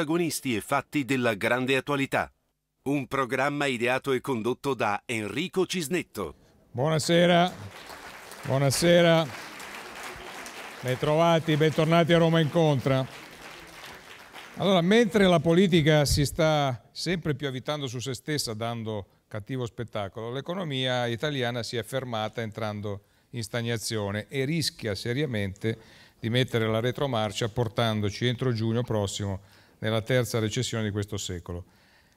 protagonisti e fatti della grande attualità. Un programma ideato e condotto da Enrico Cisnetto. Buonasera, buonasera, Ben trovati, bentornati a Roma Incontra. Allora, mentre la politica si sta sempre più avvitando su se stessa, dando cattivo spettacolo, l'economia italiana si è fermata entrando in stagnazione e rischia seriamente di mettere la retromarcia portandoci entro giugno prossimo nella terza recessione di questo secolo.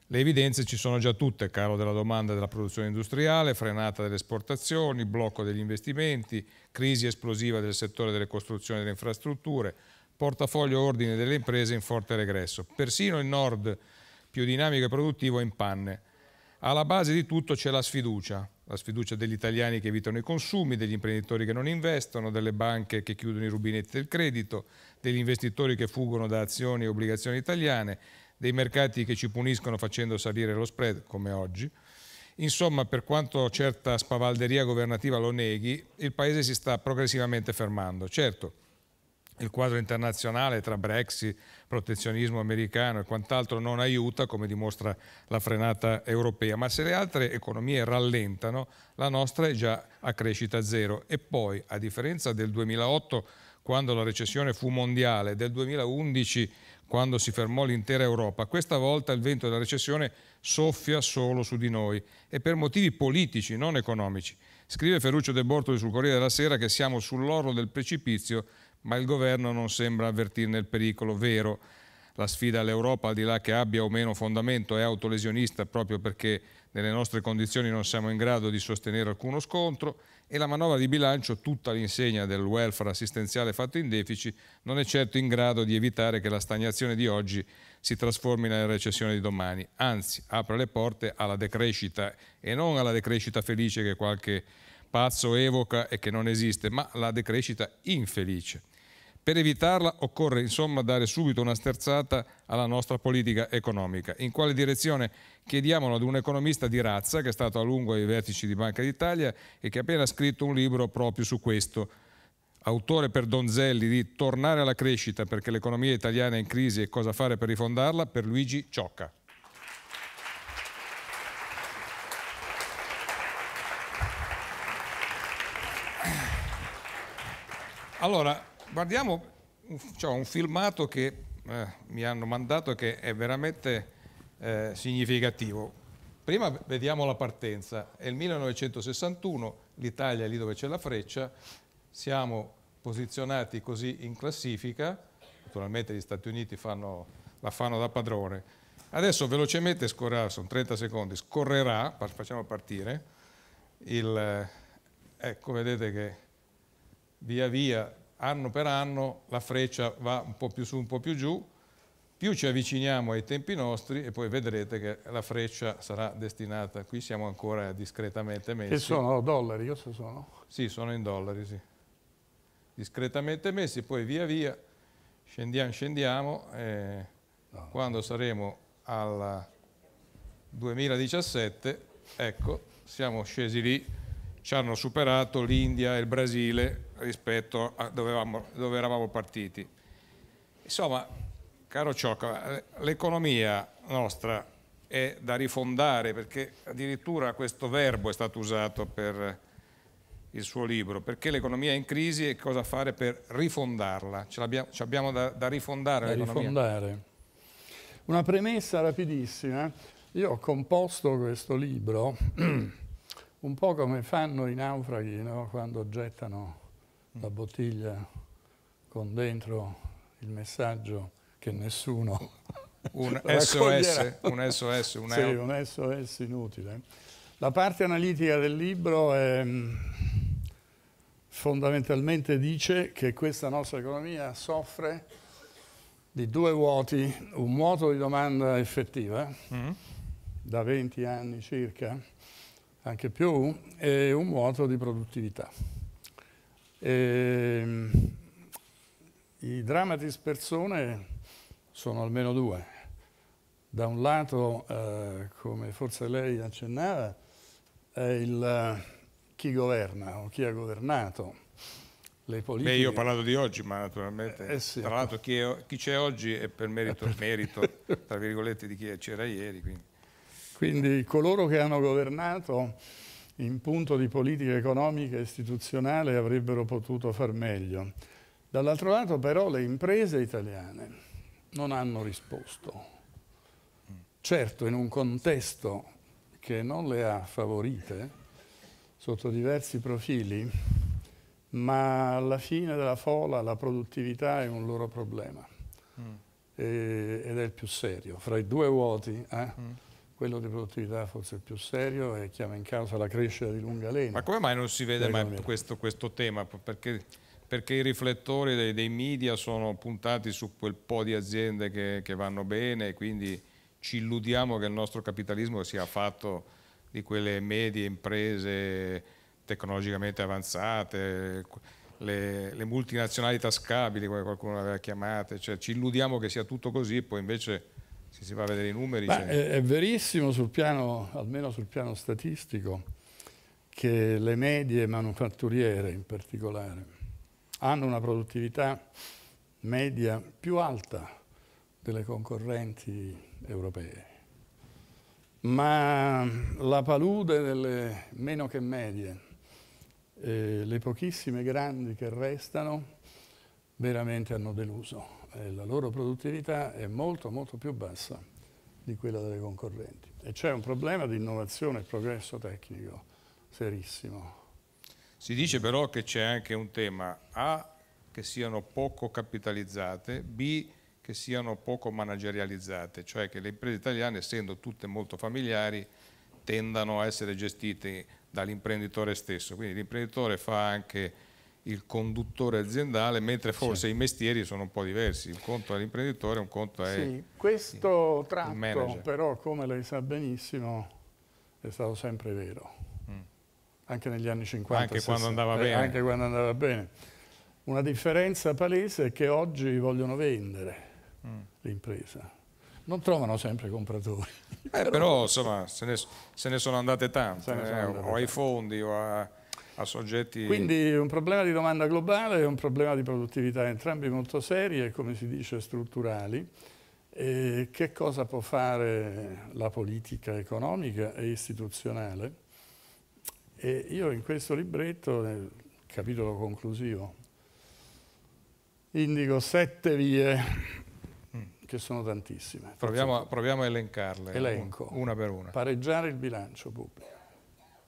Le evidenze ci sono già tutte, calo della domanda della produzione industriale, frenata delle esportazioni, blocco degli investimenti, crisi esplosiva del settore delle costruzioni e delle infrastrutture, portafoglio ordine delle imprese in forte regresso. Persino il nord più dinamico e produttivo è in panne. Alla base di tutto c'è la sfiducia, la sfiducia degli italiani che evitano i consumi, degli imprenditori che non investono, delle banche che chiudono i rubinetti del credito, degli investitori che fuggono da azioni e obbligazioni italiane, dei mercati che ci puniscono facendo salire lo spread, come oggi. Insomma, per quanto certa spavalderia governativa lo neghi, il Paese si sta progressivamente fermando. Certo, il quadro internazionale tra Brexit, protezionismo americano e quant'altro non aiuta, come dimostra la frenata europea, ma se le altre economie rallentano, la nostra è già a crescita zero. E poi, a differenza del 2008, quando la recessione fu mondiale, del 2011 quando si fermò l'intera Europa. Questa volta il vento della recessione soffia solo su di noi e per motivi politici, non economici. Scrive Ferruccio De Bortoli sul Corriere della Sera che siamo sull'orlo del precipizio, ma il governo non sembra avvertirne il pericolo vero. La sfida all'Europa, al di là che abbia o meno fondamento, è autolesionista proprio perché nelle nostre condizioni non siamo in grado di sostenere alcuno scontro e la manovra di bilancio, tutta l'insegna del welfare assistenziale fatto in deficit, non è certo in grado di evitare che la stagnazione di oggi si trasformi nella recessione di domani, anzi apre le porte alla decrescita e non alla decrescita felice che qualche pazzo evoca e che non esiste, ma alla decrescita infelice. Per evitarla occorre insomma dare subito una sterzata alla nostra politica economica. In quale direzione? Chiediamolo ad un economista di razza che è stato a lungo ai vertici di Banca d'Italia e che ha appena scritto un libro proprio su questo. Autore per Donzelli di Tornare alla crescita perché l'economia italiana è in crisi e cosa fare per rifondarla per Luigi Ciocca. Allora, Guardiamo cioè, un filmato che eh, mi hanno mandato che è veramente eh, significativo. Prima vediamo la partenza, è il 1961, l'Italia è lì dove c'è la freccia, siamo posizionati così in classifica, naturalmente gli Stati Uniti fanno, la fanno da padrone. Adesso velocemente scorrerà, sono 30 secondi, scorrerà, facciamo partire, il, eh, ecco vedete che via via anno per anno la freccia va un po' più su, un po' più giù, più ci avviciniamo ai tempi nostri e poi vedrete che la freccia sarà destinata, qui siamo ancora discretamente messi. Che sono dollari, io so sono. Sì, sono in dollari, sì. Discretamente messi, poi via via scendiamo, scendiamo, eh, no. quando saremo al 2017, ecco, siamo scesi lì ci hanno superato l'India e il Brasile rispetto a dove, dove eravamo partiti. Insomma, caro Ciocca, l'economia nostra è da rifondare perché addirittura questo verbo è stato usato per il suo libro, perché l'economia è in crisi e cosa fare per rifondarla. Ce l'abbiamo, abbiamo da, da rifondare da l'economia. Rifondare. Una premessa rapidissima. Io ho composto questo libro un po' come fanno i naufraghi no? quando gettano mm. la bottiglia con dentro il messaggio che nessuno un SOS, un SOS, un, sì, un SOS inutile. La parte analitica del libro è, mm, fondamentalmente dice che questa nostra economia soffre di due vuoti, un vuoto di domanda effettiva mm. da 20 anni circa, anche più, è un vuoto di produttività. E, ehm, I dramatis persone sono almeno due. Da un lato, eh, come forse lei accennava, è il eh, chi governa o chi ha governato le politiche. Beh, io ho parlato di oggi, ma naturalmente, eh, sì, tra ecco. l'altro chi, c'è oggi è per merito, merito tra virgolette, di chi c'era ieri. Quindi. Quindi coloro che hanno governato in punto di politica economica e istituzionale avrebbero potuto far meglio. Dall'altro lato però le imprese italiane non hanno risposto. Certo in un contesto che non le ha favorite sotto diversi profili, ma alla fine della fola la produttività è un loro problema mm. e, ed è il più serio. Fra i due vuoti eh, mm quello di produttività forse è più serio e chiama in causa la crescita di lunga lena. Ma come mai non si vede mai questo, questo, tema? Perché, perché, i riflettori dei, dei, media sono puntati su quel po' di aziende che, che vanno bene e quindi ci illudiamo che il nostro capitalismo sia fatto di quelle medie imprese tecnologicamente avanzate, le, le multinazionali tascabili, come qualcuno l'aveva chiamate, cioè, ci illudiamo che sia tutto così, e poi invece se si va a vedere i numeri... Beh, cioè. è, è, verissimo, sul piano, almeno sul piano statistico, che le medie manufatturiere in particolare hanno una produttività media più alta delle concorrenti europee. Ma la palude delle meno che medie, eh, le pochissime grandi che restano, veramente hanno deluso eh, la loro produttività è molto molto più bassa di quella delle concorrenti. E c'è un problema di innovazione e progresso tecnico serissimo. Si dice però che c'è anche un tema A, che siano poco capitalizzate, B, che siano poco managerializzate, cioè che le imprese italiane, essendo tutte molto familiari, tendano a essere gestite dall'imprenditore stesso. Quindi l'imprenditore fa anche il conduttore aziendale, mentre forse sì. i mestieri sono un po' diversi, un conto è l'imprenditore, un conto è sì, questo sì, tratto però come lei sa benissimo è stato sempre vero, mm. anche negli anni 50. Anche 60, quando andava eh, bene. Anche quando andava bene. Una differenza palese è che oggi vogliono vendere mm. l'impresa, non trovano sempre compratori. Eh, però, però insomma se ne, se ne, sono andate tante, eh, sono andate o ai fondi o a a soggetti... Quindi un problema di domanda globale e un problema di produttività, entrambi molto seri e come si dice strutturali. E che cosa può fare la politica economica e istituzionale? E io in questo libretto, nel capitolo conclusivo, indico sette vie, mm. che sono tantissime. Proviamo a, proviamo, a elencarle. Elenco. Una per una. Pareggiare il bilancio pubblico.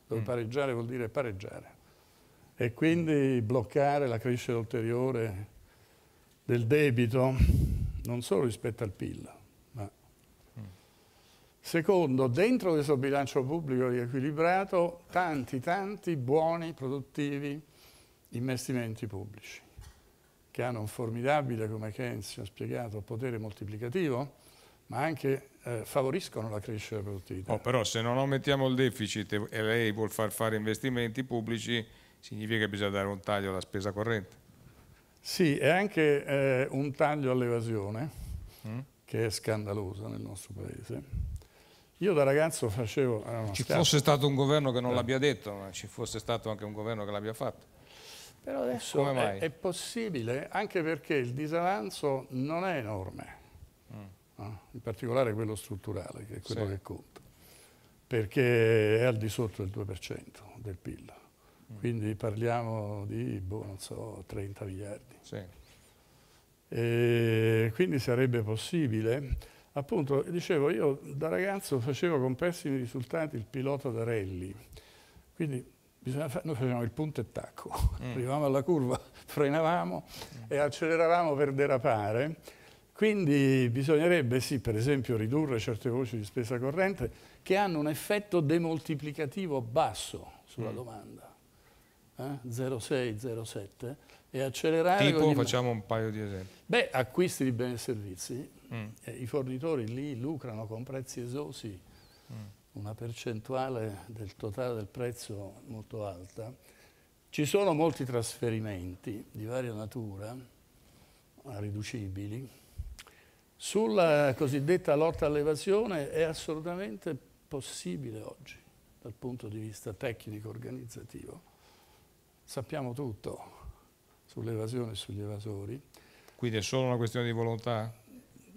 Dove mm. pareggiare vuol dire pareggiare e quindi bloccare la crescita ulteriore del debito non solo rispetto al PIL, ma secondo, dentro questo bilancio pubblico riequilibrato, tanti, tanti buoni, produttivi investimenti pubblici che hanno un formidabile, come Kenzi ha spiegato, potere moltiplicativo, ma anche eh, favoriscono la crescita produttiva. Oh, però se non aumentiamo il deficit e lei vuol far fare investimenti pubblici, significa che bisogna dare un taglio alla spesa corrente. Sì, e anche eh, un taglio all'evasione, mm? che è scandalosa nel nostro paese. Io da ragazzo facevo... Ah, ci schiaccia. fosse stato un governo che non eh. l'abbia detto, ma ci fosse stato anche un governo che l'abbia fatto. Però adesso è, è, possibile, anche perché il disavanzo non è enorme, mm. no? in particolare quello strutturale, che è quello sì. che conta, perché è al di sotto del 2% del PIL quindi parliamo di, boh, non so, 30 miliardi. Sì. E quindi sarebbe possibile. Appunto, dicevo, io da ragazzo facevo con pessimi risultati il pilota da rally, quindi fa noi facevamo il punto e tacco, mm. arrivavamo alla curva, frenavamo mm. e acceleravamo per derapare, quindi bisognerebbe sì, per esempio, ridurre certe voci di spesa corrente che hanno un effetto demoltiplicativo basso sulla mm. domanda eh, 0607 e accelerare... Tipo, facciamo un paio di esempi. Beh, acquisti di beni e servizi. Mm. Eh, I fornitori lì lucrano con prezzi esosi, mm. una percentuale del totale del prezzo molto alta. Ci sono molti trasferimenti di varia natura, riducibili. Sulla cosiddetta lotta all'evasione è assolutamente possibile oggi dal punto di vista tecnico-organizzativo sappiamo tutto sull'evasione e sugli evasori. Quindi è solo una questione di volontà?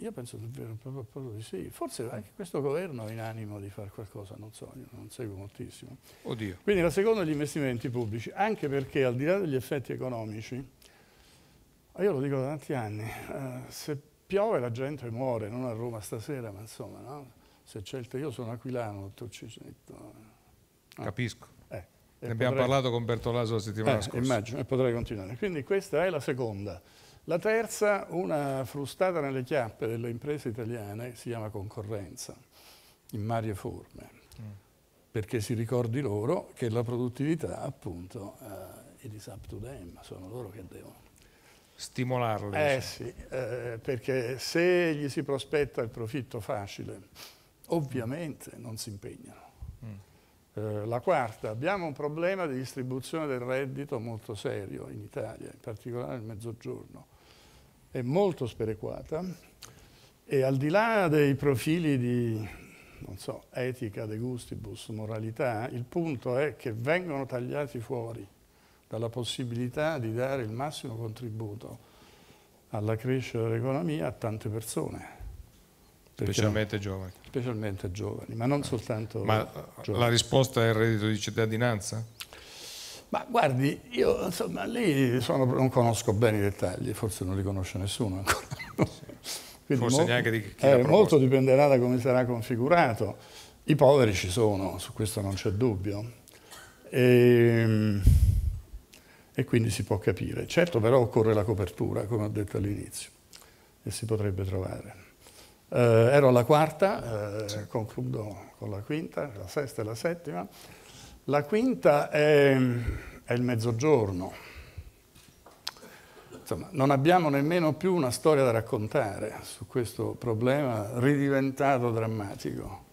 Io penso davvero proprio di sì. Forse anche questo governo ha in animo di fare qualcosa, non so, io non seguo moltissimo. Oddio. Quindi la seconda è gli investimenti pubblici, anche perché al di là degli effetti economici, io lo dico da tanti anni, eh, se piove la gente muore, non a Roma stasera, ma insomma, no? se c'è il io sono aquilano, tu ci sei. No? Eh. Capisco. Ne abbiamo parlato con Bertolaso la settimana eh, scorsa. Immagino, e potrei continuare. Quindi questa è la seconda. La terza, una frustata nelle chiappe delle imprese italiane, si chiama concorrenza, in varie forme, mm. perché si ricordi loro che la produttività, appunto, uh, it is up to them, sono loro che devono stimolarle. Eh diciamo. sì, eh, perché se gli si prospetta il profitto facile, ovviamente non si impegnano. Mm. Eh, la quarta, abbiamo un problema di distribuzione del reddito molto serio in Italia, in particolare nel mezzogiorno. È molto sperequata e al di là dei profili di so, etica, de gustibus, moralità, il punto è che vengono tagliati fuori dalla possibilità di dare il massimo contributo alla crescita dell'economia a tante persone Specialmente giovani. Specialmente giovani, ma non soltanto Ma eh, giovani. la risposta è il reddito di cittadinanza? Ma guardi, io insomma, lì sono, non conosco bene i dettagli, forse non li conosce nessuno ancora. Quindi forse molto, neanche di chi eh, Molto dipenderà da come sarà configurato. I poveri ci sono, su questo non c'è dubbio. E, ehm, e quindi si può capire. Certo però occorre la copertura, come ho detto all'inizio, e si potrebbe trovare. Eh, ero alla quarta, eh, concludo con la quinta, la sesta e la settima. La quinta è, è il mezzogiorno. Insomma, non abbiamo nemmeno più una storia da raccontare su questo problema ridiventato drammatico.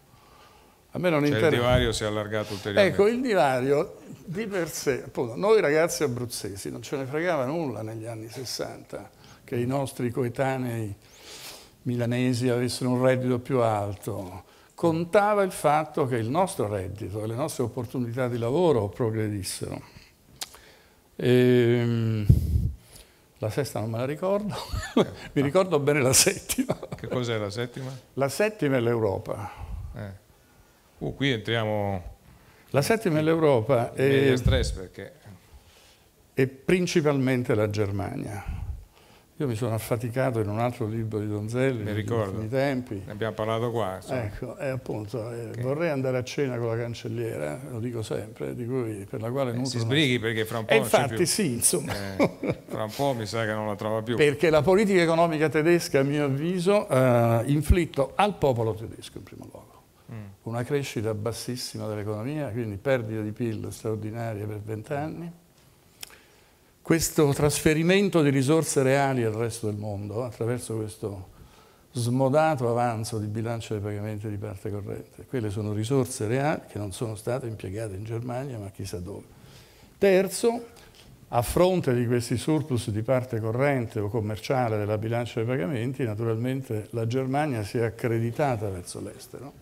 A me non cioè interessa. Il divario si è allargato ulteriormente. Ecco, il divario di per sé, appunto, noi ragazzi abruzzesi non ce ne fregava nulla negli anni 60 che i nostri coetanei milanesi avessero un reddito più alto, contava il fatto che il nostro reddito e le nostre opportunità di lavoro progredissero. E, ehm, la sesta non me la ricordo, mi ricordo bene la settima. Che cos'è la settima? La settima è l'Europa. Eh. Uh, qui entriamo... La settima è l'Europa e... stress perché... E principalmente la Germania io mi sono affaticato in un altro libro di Donzelli, mi ricordo, i tempi. Ne abbiamo parlato qua. Insomma. Ecco, e eh, appunto eh, okay. vorrei andare a cena con la cancelliera, lo dico sempre, di cui, per la quale eh, non Si sbrighi perché fra un eh, po' e infatti più. sì, insomma. Eh, fra un po' mi sa che non la trova più. Perché la politica economica tedesca, a mio avviso, ha eh, inflitto al popolo tedesco in primo luogo mm. una crescita bassissima dell'economia, quindi perdita di PIL straordinaria per vent'anni questo trasferimento di risorse reali al resto del mondo attraverso questo smodato avanzo di bilancio dei pagamenti di parte corrente. Quelle sono risorse reali che non sono state impiegate in Germania ma chissà dove. Terzo, a fronte di questi surplus di parte corrente o commerciale della bilancia dei pagamenti, naturalmente la Germania si è accreditata verso l'estero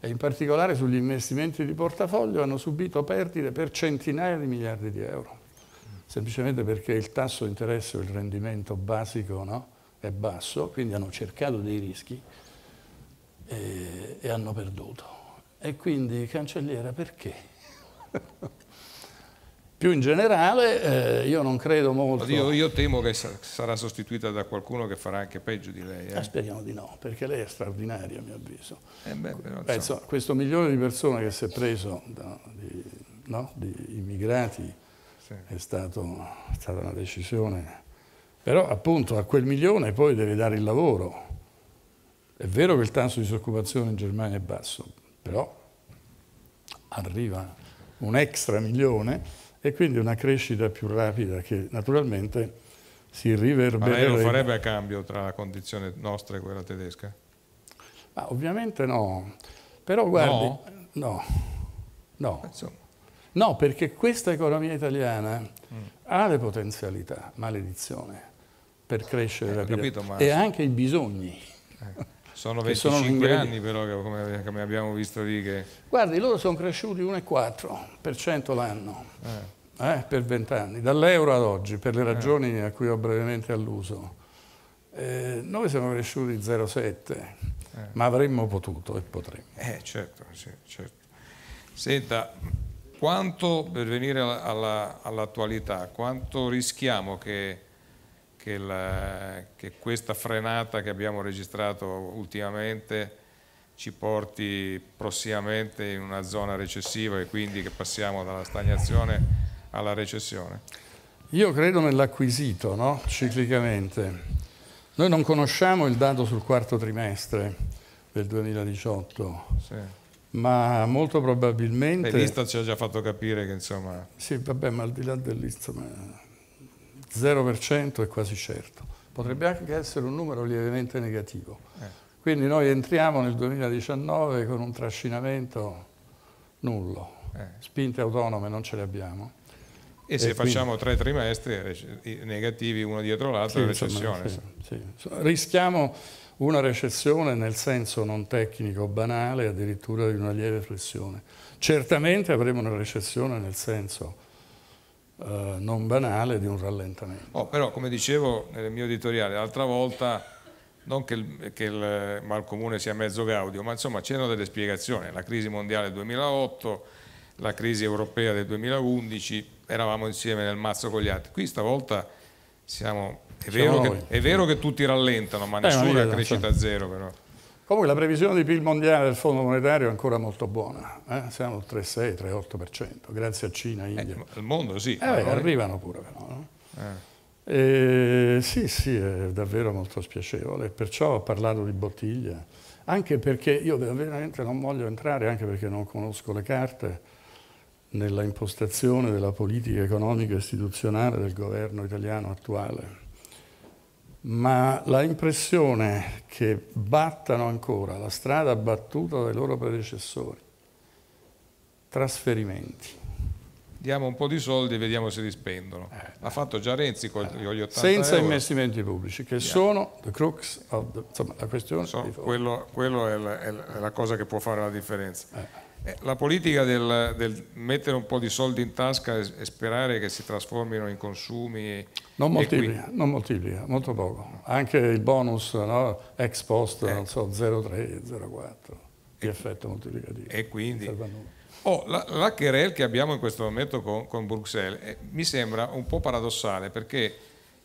e in particolare sugli investimenti di portafoglio hanno subito perdite per centinaia di miliardi di euro semplicemente perché il tasso di interesse o il rendimento basico no, è basso, quindi hanno cercato dei rischi e, e hanno perduto. E quindi cancelliera perché? Più in generale eh, io non credo molto... Io, io, temo che sarà sostituita da qualcuno che farà anche peggio di lei. Eh? Ah, speriamo di no, perché lei è straordinaria a mio avviso. Eh, beh, però, Penso, questo milione di persone che si è preso da, di, no, di immigrati sì. è, stato, è stata una decisione. Però appunto a quel milione poi deve dare il lavoro. È vero che il tasso di disoccupazione in Germania è basso, però arriva un extra milione e quindi una crescita più rapida che naturalmente si riverbera. Ma lei lo farebbe a cambio tra la condizione nostra e quella tedesca? Ma ovviamente no, però guardi, no, no. no. No, perché questa economia italiana mm. ha le potenzialità, maledizione, per eh, crescere eh, rapidamente capito, e anche i bisogni. Eh. Sono 25 sono anni però, come, come, abbiamo visto lì che... Guardi, loro sono cresciuti 1,4% l'anno, eh. eh, per vent'anni, dall'euro ad oggi, per le eh. ragioni a cui ho brevemente alluso. Eh, noi siamo cresciuti 0,7%, ma avremmo potuto e potremmo. Eh, certo, sì, certo. Senta, quanto, per venire all'attualità, all quanto rischiamo che, che, la, che, questa frenata che abbiamo registrato ultimamente ci porti prossimamente in una zona recessiva e quindi che passiamo dalla stagnazione alla recessione? Io credo nell'acquisito, no? ciclicamente. Noi non conosciamo il dato sul quarto trimestre del 2018. Sì ma molto probabilmente... Beh, l'Istat ci ha già fatto capire che insomma... Sì, vabbè, ma al di là dell'Istat, 0% è quasi certo. Potrebbe anche essere un numero lievemente negativo. Eh. Quindi noi entriamo nel 2019 con un trascinamento nullo. Eh. Spinte autonome non ce le abbiamo. E, e se quindi... facciamo tre trimestri eh, negativi uno dietro l'altro, sì, recessione. Insomma, sì, sì. Rischiamo una recessione nel senso non tecnico, banale, addirittura di una lieve flessione. Certamente avremo una recessione nel senso eh, non banale di un rallentamento. Oh, però, come dicevo nel mio editoriale l'altra volta, non che il, che il malcomune sia mezzo gaudio, ma insomma c'erano delle spiegazioni. La crisi mondiale 2008, la crisi europea del 2011, eravamo insieme nel mazzo con gli altri. Qui stavolta siamo è vero, che, è vero, che, tutti rallentano, ma nessuno eh, nessuna è crescita so. zero però. Comunque la previsione di PIL mondiale del Fondo Monetario è ancora molto buona, eh? siamo al 3,6-3,8%, grazie a Cina, eh, India. Eh, il mondo sì. Eh, beh, arrivano pure però. No? Eh. eh, sì, sì, è davvero molto spiacevole, perciò ho parlato di bottiglia, anche perché io veramente non voglio entrare, anche perché non conosco le carte, nella impostazione della politica economica istituzionale del governo italiano attuale ma la impressione che battano ancora la strada battuta dai loro predecessori, trasferimenti. Diamo un po' di soldi e vediamo se li spendono. Eh, L'ha fatto già Renzi con eh, gli 80 Senza euro. investimenti pubblici, che yeah. sono the crux of the, insomma, la questione. So, quello, quello è, la, è, la, cosa che può fare la differenza. Eh. Eh, la politica del, del, mettere un po' di soldi in tasca e, e sperare che si trasformino in consumi... Non moltiplica, qui... non moltiplica, molto poco. Anche il bonus no? ex post, eh. non so, 0,3, 0,4 di effetto moltiplicativo. E quindi... Oh, la, la querel che abbiamo in questo momento con, con Bruxelles eh, mi sembra un po' paradossale perché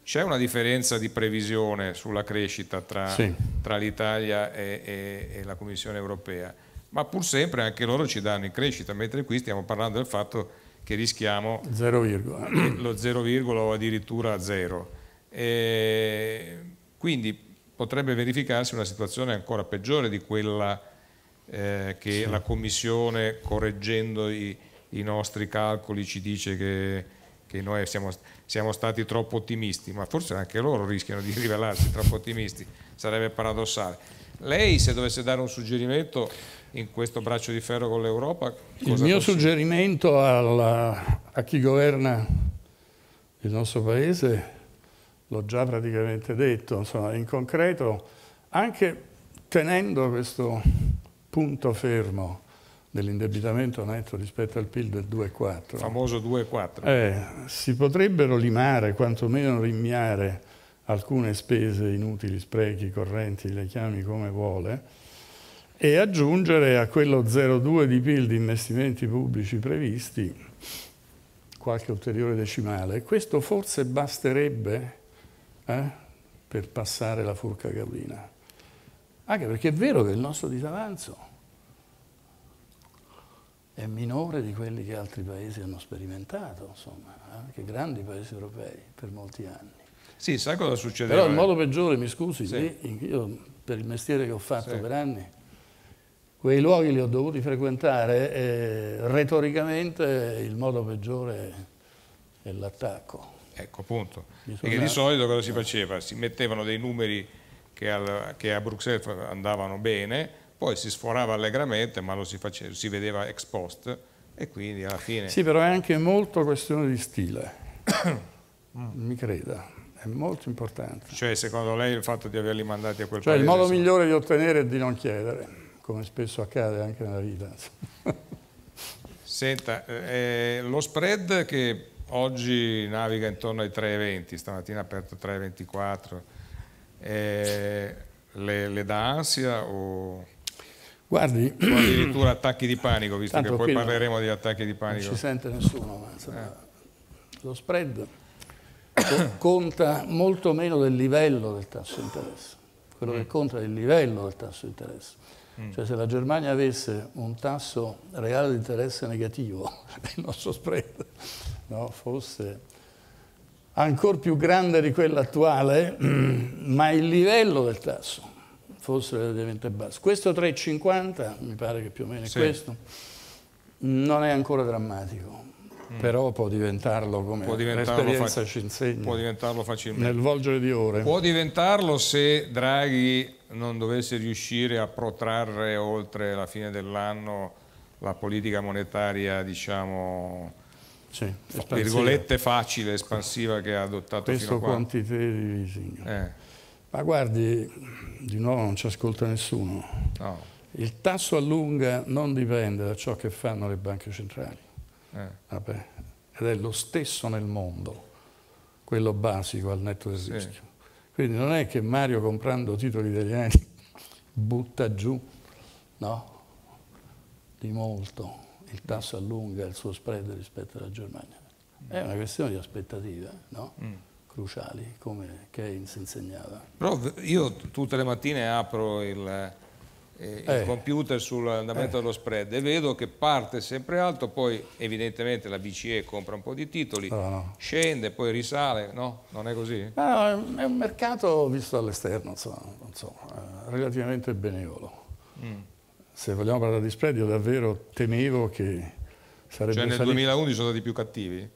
c'è una differenza di previsione sulla crescita tra, sì. tra l'Italia e, e, e la Commissione europea ma pur sempre anche loro ci danno in crescita, mentre qui stiamo parlando del fatto che rischiamo zero lo 0, o addirittura 0. quindi potrebbe verificarsi una situazione ancora peggiore di quella eh, che sì. la Commissione, correggendo i, i, nostri calcoli, ci dice che, che noi siamo, siamo stati troppo ottimisti, ma forse anche loro rischiano di rivelarsi troppo ottimisti, sarebbe paradossale. Lei se dovesse dare un suggerimento in questo braccio di ferro con l'Europa? Il mio suggerimento alla, a chi governa il nostro Paese, l'ho già praticamente detto, insomma, in concreto, anche tenendo questo punto fermo dell'indebitamento netto rispetto al PIL del 2,4. Famoso 2,4. Eh, si potrebbero limare, quantomeno rimiare, alcune spese inutili, sprechi, correnti, le chiami come vuole, e aggiungere a quello 0,2 di PIL di investimenti pubblici previsti qualche ulteriore decimale. Questo forse basterebbe eh, per passare la furca gallina. Anche perché è vero che il nostro disavanzo è minore di quelli che altri paesi hanno sperimentato, insomma, anche eh, grandi paesi europei per molti anni. Sì, sai cosa succede? Però il cioè- modo peggiore, mi scusi, sì. io per il mestiere che ho fatto sì. per anni, quei luoghi li ho dovuti frequentare e eh, retoricamente il modo peggiore è l'attacco. Ecco, appunto. Perché di solito cosa si faceva? Si mettevano dei numeri che, al, che, a Bruxelles andavano bene, poi si sforava allegramente, ma lo si, faceva, si vedeva ex post e quindi alla fine... Sì, però è anche molto questione di stile, mi creda. È molto importante. Cioè, secondo lei il fatto di averli mandati a quel cioè, paese? Cioè, il modo se... migliore di ottenere è di non chiedere, come spesso accade anche nella vita. Senta, eh, eh, lo spread che oggi naviga intorno ai 3,20, stamattina ha aperto 3,24, eh, le, le, dà ansia o... Guardi, o addirittura attacchi di panico, visto che poi parleremo di attacchi di panico. Non ci sente nessuno, ma eh. lo spread conta molto meno del livello del tasso di interesse. Quello mm. che conta è il livello del tasso di interesse. Mm. Cioè se la Germania avesse un tasso reale di interesse negativo, il nostro spread no, fosse ancora più grande di quello attuale, ma il livello del tasso fosse relativamente basso. Questo 3,50, mi pare che più o meno è sì. questo, non è ancora drammatico Mm. però può diventarlo come può l'esperienza ci insegna. Può diventarlo facilmente. Nel volgere di ore. Può diventarlo se Draghi non dovesse riuscire a protrarre oltre la fine dell'anno la politica monetaria, diciamo, sì, virgolette facile, espansiva che ha adottato Questo fino a qua. Questo quantitative Eh. Ma guardi, di nuovo non ci ascolta nessuno. No. Il tasso a lunga non dipende da ciò che fanno le banche centrali. Eh. Vabbè. Ed è lo stesso nel mondo, quello basico al netto del rischio. Quindi non è che Mario comprando titoli italiani butta giù, no? Di molto il mm. tasso allunga il suo spread rispetto alla Germania. È una questione di aspettative, no? Mm. Cruciali, come Keynes insegnava. Però io tutte le mattine apro il, eh, il eh. computer sull'andamento dello spread e vedo che parte sempre alto, poi evidentemente la BCE compra un po' di titoli, no, scende, poi risale, no? Non è così? No, no è un mercato visto dall'esterno, eh, relativamente benevolo. Mm. Se vogliamo parlare di spread, io davvero temevo che sarebbe Cioè nel salito... 2011 sono stati più cattivi?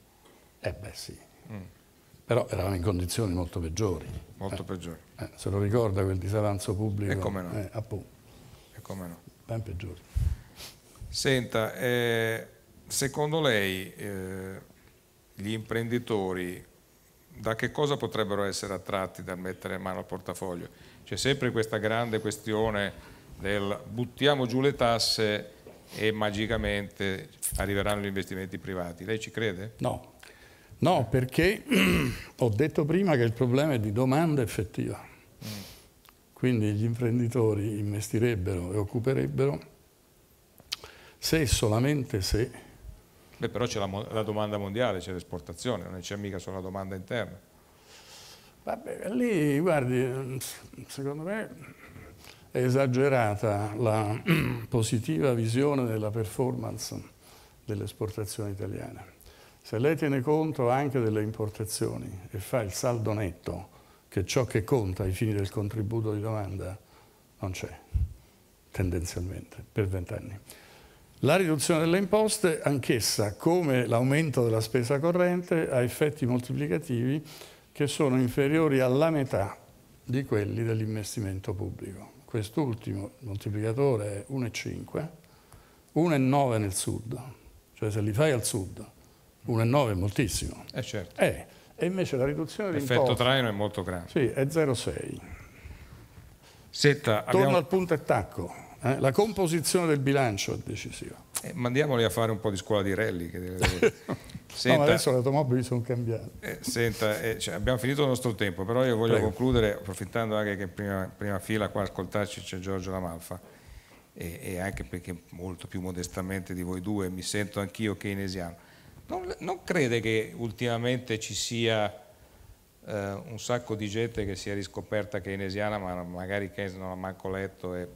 Eh beh sì. Mm. Però eravamo in condizioni molto peggiori. Molto eh. peggiori. Eh, se lo ricorda quel disavanzo pubblico? E come no? Eh, appunto come no. Ben peggiore. Senta, eh, secondo lei eh, gli imprenditori da che cosa potrebbero essere attratti dal mettere mano al portafoglio? C'è sempre questa grande questione del buttiamo giù le tasse e magicamente arriveranno gli investimenti privati. Lei ci crede? No, no perché ho detto prima che il problema è di domanda effettiva. Mm quindi gli imprenditori investirebbero e occuperebbero se e solamente se... Beh, però c'è la, la, domanda mondiale, c'è l'esportazione, non c'è mica solo la domanda interna. Vabbè, lì, guardi, secondo me è esagerata la positiva visione della performance dell'esportazione italiana. Se lei tiene conto anche delle importazioni e fa il saldo netto, che ciò che conta ai fini del contributo di domanda non c'è, tendenzialmente, per vent'anni. La riduzione delle imposte, anch'essa, come l'aumento della spesa corrente, ha effetti moltiplicativi che sono inferiori alla metà di quelli dell'investimento pubblico. Quest'ultimo moltiplicatore è 1,5, 1,9 nel sud, cioè se li fai al sud, 1,9 è moltissimo. Eh certo. Eh, e invece la riduzione di L'effetto traino è molto grande. Sì, è 0,6. Setta, Torno al punto e tacco. Eh? La composizione del bilancio è decisiva. Eh, mandiamoli a fare un po' di scuola di rally. Che... senta, no, adesso le automobili sono cambiate. Eh, senta, eh, cioè, abbiamo finito il nostro tempo, però io voglio Prego. concludere approfittando anche che in prima, prima fila qua a ascoltarci c'è Giorgio Lamalfa e, e anche perché molto più modestamente di voi due mi sento anch'io keynesiano non, non crede che ultimamente ci sia eh, un sacco di gente che si è riscoperta keynesiana, ma magari Keynes non ha manco letto e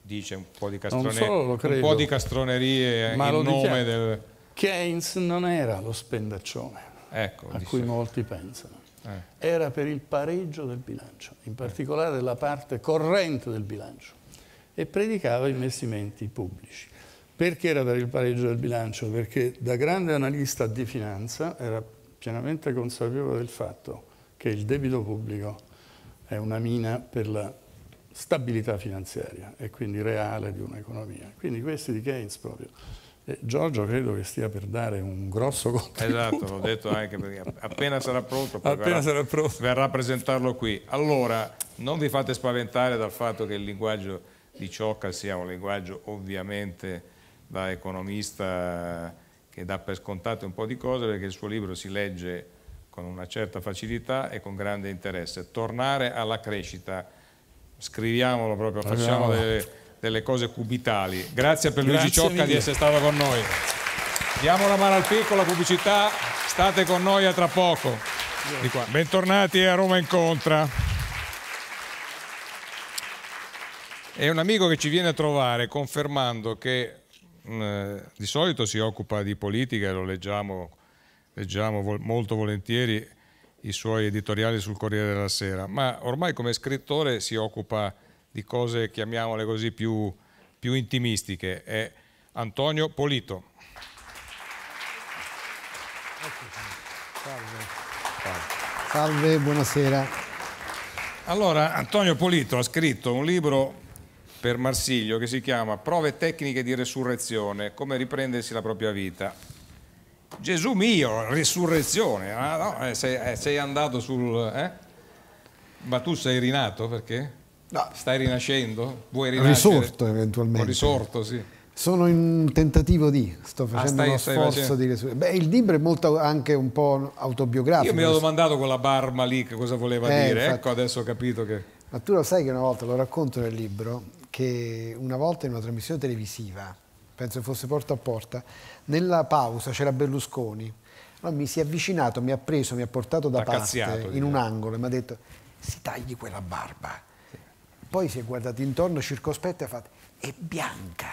dice un po' di, castrone, un po di castronerie ma in nome del... Keynes non era lo spendaccione ecco, a cui molti pensano. Eh. Era per il pareggio del bilancio, in particolare della parte corrente del bilancio, e predicava investimenti pubblici. Perché era per il pareggio del bilancio? Perché da grande analista di finanza era pienamente consapevole del fatto che il debito pubblico è una mina per la stabilità finanziaria e quindi reale di un'economia. Quindi questi di Keynes proprio. E Giorgio credo che stia per dare un grosso contributo. Esatto, l'ho detto anche perché appena sarà pronto, appena verrà, sarà pronto. verrà a presentarlo qui. Allora, non vi fate spaventare dal fatto che il linguaggio di Ciocca sia un linguaggio ovviamente da economista eh, che dà per scontate un po' di cose perché il suo libro si legge con una certa facilità e con grande interesse. Tornare alla crescita, scriviamolo proprio, facciamo delle, delle cose cubitali. Grazie per Luigi Grazie Ciocca mille. di essere stato con noi. Diamo la mano al piccolo, pubblicità, state con noi a tra poco. Bentornati a Roma Incontra. È un amico che ci viene a trovare confermando che Mm, eh, di solito si occupa di politica e lo leggiamo, leggiamo molto volentieri i suoi editoriali sul Corriere della Sera, ma ormai come scrittore si occupa di cose, chiamiamole così, più, più intimistiche. È Antonio Polito. Salve, buonasera. Allora, Antonio Polito ha scritto un libro per Marsiglio che si chiama Prove tecniche di resurrezione, come riprendersi la propria vita. Gesù mio, resurrezione, ah, no, eh, sei, eh, sei, andato sul... Eh? Ma tu sei rinato perché? No. Stai rinascendo? Vuoi rinascere? Risorto eventualmente. O oh, risorto, sì. Sono in un tentativo di, sto ah, facendo ah, stai, uno sforzo di resurrezione. Beh, il libro è molto anche un po' autobiografico. Io mi ero domandato con la barma lì che cosa voleva eh, dire, infatti. ecco adesso ho capito che... Ma tu lo sai che una volta, lo racconto nel libro, che una volta in una trasmissione televisiva, penso fosse porta a porta, nella pausa c'era Berlusconi, allora mi si è avvicinato, mi ha preso, mi ha portato da parte cazziato, in un angolo e mi ha detto si tagli quella barba. Sì. Poi si è guardato intorno, circospetto e ha fatto è bianca,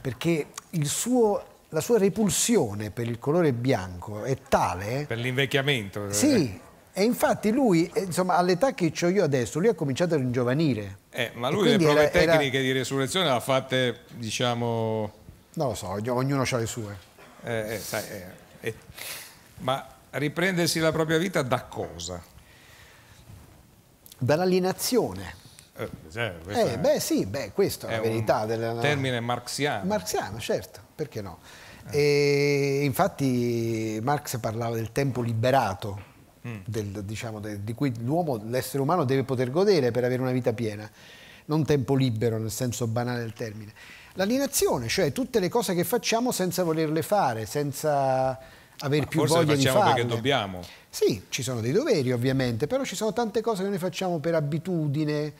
perché suo, la sua repulsione per il colore bianco è tale... Per l'invecchiamento. Sì, eh. E infatti lui, eh, insomma, all'età che ho io adesso, lui ha cominciato a ringiovanire. Eh, ma lui le prove era, tecniche era... di resurrezione le ha fatte, diciamo... Non lo so, ognuno ha le sue. Eh, eh, sai, eh, eh. ma riprendersi la propria vita da cosa? Dall'alienazione. Eh, è... beh sì, beh, questa è, è la verità. Della... termine marxiano. Marxiano, certo, perché no? infatti Marx parlava del tempo liberato, Mm. del, diciamo, de, di cui l'uomo, l'essere umano deve poter godere per avere una vita piena, non tempo libero nel senso banale del termine. L'alienazione, cioè tutte le cose che facciamo senza volerle fare, senza aver Ma più voglia di farle. Forse perché dobbiamo. Sì, ci sono dei doveri ovviamente, però ci sono tante cose che noi facciamo per abitudine,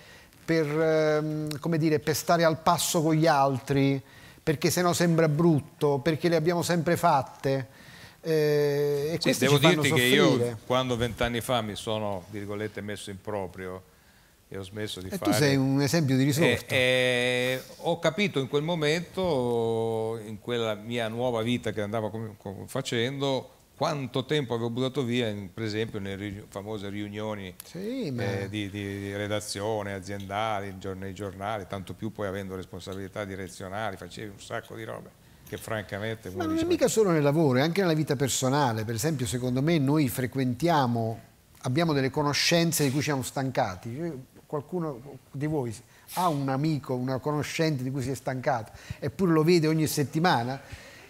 per, ehm, dire, per stare al passo con gli altri, perché sennò sembra brutto, perché le abbiamo sempre fatte eh, e sì, devo dirti che io quando vent'anni fa mi sono virgolette messo in proprio e ho smesso di e fare... tu sei un esempio di eh, risorto. E, eh, e, ho capito in quel momento, in quella mia nuova vita che andavo facendo, quanto tempo avevo buttato via, in, per esempio, nelle famose riunioni sì, eh, ma... eh, di, di, redazione aziendali, nei giornali, tanto più poi avendo responsabilità direzionali, facevi un sacco di robe che francamente... Ma non è mica solo nel lavoro, è anche nella vita personale. Per esempio, secondo me, noi frequentiamo, abbiamo delle conoscenze di cui siamo stancati. Qualcuno di voi ha un amico, una conoscente di cui si è stancato, eppure lo vede ogni settimana.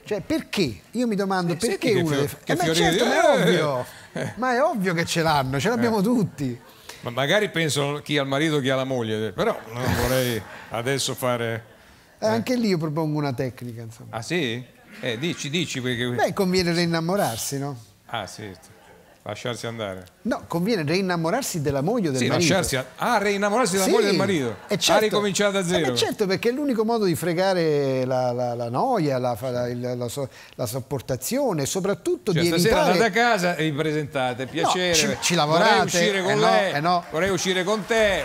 Cioè, perché? Io mi domando eh, perché uno... Che, eh, ma certo, ma è eh, ovvio! Eh. Ma è ovvio che ce l'hanno, ce l'abbiamo eh. tutti. Ma magari pensano chi ha il marito, chi ha la moglie, però non vorrei adesso fare... Eh, anche lì io propongo una tecnica, insomma. Ah sì? Eh, dici, dici. Perché... Beh, conviene reinnamorarsi, no? Ah sì, lasciarsi andare. No, conviene reinnamorarsi della moglie o del sì, marito. Lasciarsi a... Ah, reinnamorarsi della sì, moglie del marito. E eh, certo. A ricominciare da eh, zero. Eh, certo, perché è l'unico modo di fregare la, la, la noia, la, la, la, sopportazione, soprattutto cioè, di evitare... Stasera andate a casa e vi presentate, piacere. No, ci, ci lavorate. Vorrei uscire con eh no, eh no. vorrei uscire con te.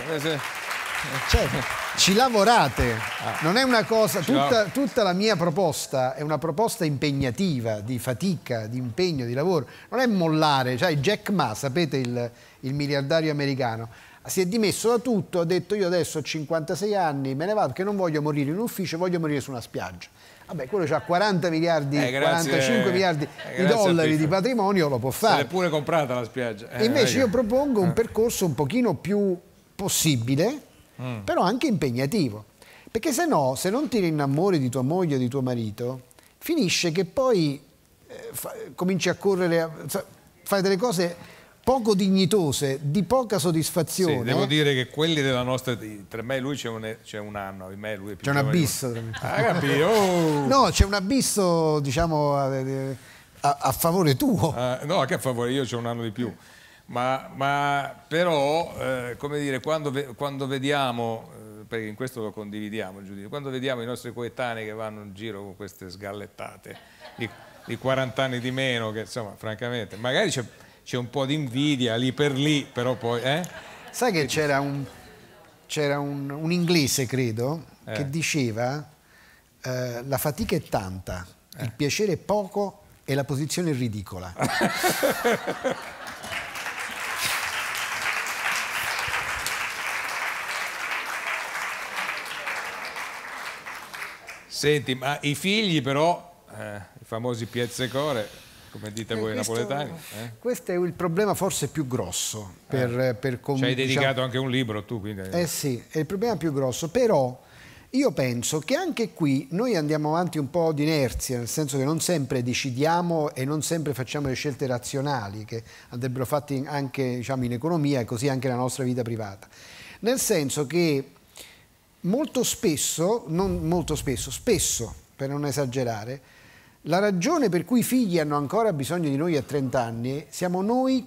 Certo, ci lavorate. Non è una cosa... Tutta, tutta, la mia proposta è una proposta impegnativa, di fatica, di impegno, di lavoro. Non è mollare. Cioè Jack Ma, sapete il, il miliardario americano, si è dimesso da tutto, ha detto io adesso ho 56 anni, me ne vado che non voglio morire in un ufficio, voglio morire su una spiaggia. Vabbè, quello ha 40 miliardi, eh, grazie, 45 eh, miliardi di dollari di patrimonio, lo può fare. Se l'è pure comprata la spiaggia. Eh, Invece raga. io propongo un eh. percorso un pochino più possibile, mm. però anche impegnativo. Perché se no, se non ti rinnamori di tua moglie o di tuo marito, finisce che poi eh, fa, cominci a correre, a, cioè, fai delle cose poco dignitose, di poca soddisfazione. Sì, devo dire che quelli della nostra... Tra me e lui c'è un, un, anno, in me lui è più... C'è un abisso. Ah, capito? Oh. No, c'è un abisso, diciamo, a, a favore tuo. Ah, no, che a favore? Io c'ho un anno di più ma, ma però, eh, come dire, quando, quando vediamo, eh, perché in questo lo condividiamo il giudizio, quando vediamo i nostri coetanei che vanno in giro con queste sgallettate di, di 40 anni di meno, che insomma, francamente, magari c'è, un po' di invidia lì per lì, però poi... Eh? Sai che c'era un, un, un, inglese, credo, che eh. diceva eh, la fatica è tanta, il piacere è poco e la posizione è ridicola. Senti, ma i figli però, eh, i famosi piazzecore, come dite eh, voi questo, napoletani. Eh? Questo è il problema forse più grosso. Per, eh. per Ci hai diciamo dedicato diciamo, anche un libro tu. Quindi... Eh. eh sì, è il problema più grosso, però io penso che anche qui noi andiamo avanti un po' di inerzia, nel senso che non sempre decidiamo e non sempre facciamo le scelte razionali che andrebbero fatte anche diciamo, in economia e così anche nella nostra vita privata. Nel senso che molto spesso, non molto spesso, spesso, per non esagerare, la ragione per cui i figli hanno ancora bisogno di noi a 30 anni siamo noi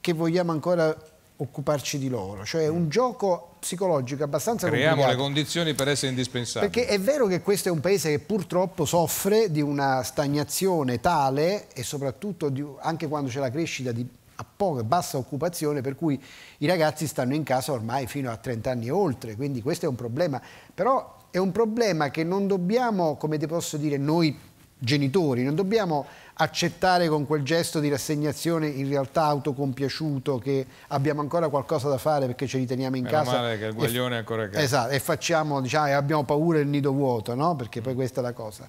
che vogliamo ancora occuparci di loro, cioè è un mm. gioco psicologico abbastanza Creiamo complicato. Creiamo le condizioni per essere indispensabili. Perché è vero che questo è un paese che purtroppo soffre di una stagnazione tale e soprattutto di, anche quando c'è la crescita di a poca, bassa occupazione per cui i ragazzi stanno in casa ormai fino a 30 anni e oltre, quindi questo è un problema, però è un problema che non dobbiamo, come ti posso dire, noi genitori, non dobbiamo accettare con quel gesto di rassegnazione in realtà autocompiaciuto che abbiamo ancora qualcosa da fare perché ce li teniamo in Meno casa. Male che il guaglione è ancora casa. Esatto, e facciamo, diciamo, abbiamo paura del nido vuoto, no? Perché poi questa è la cosa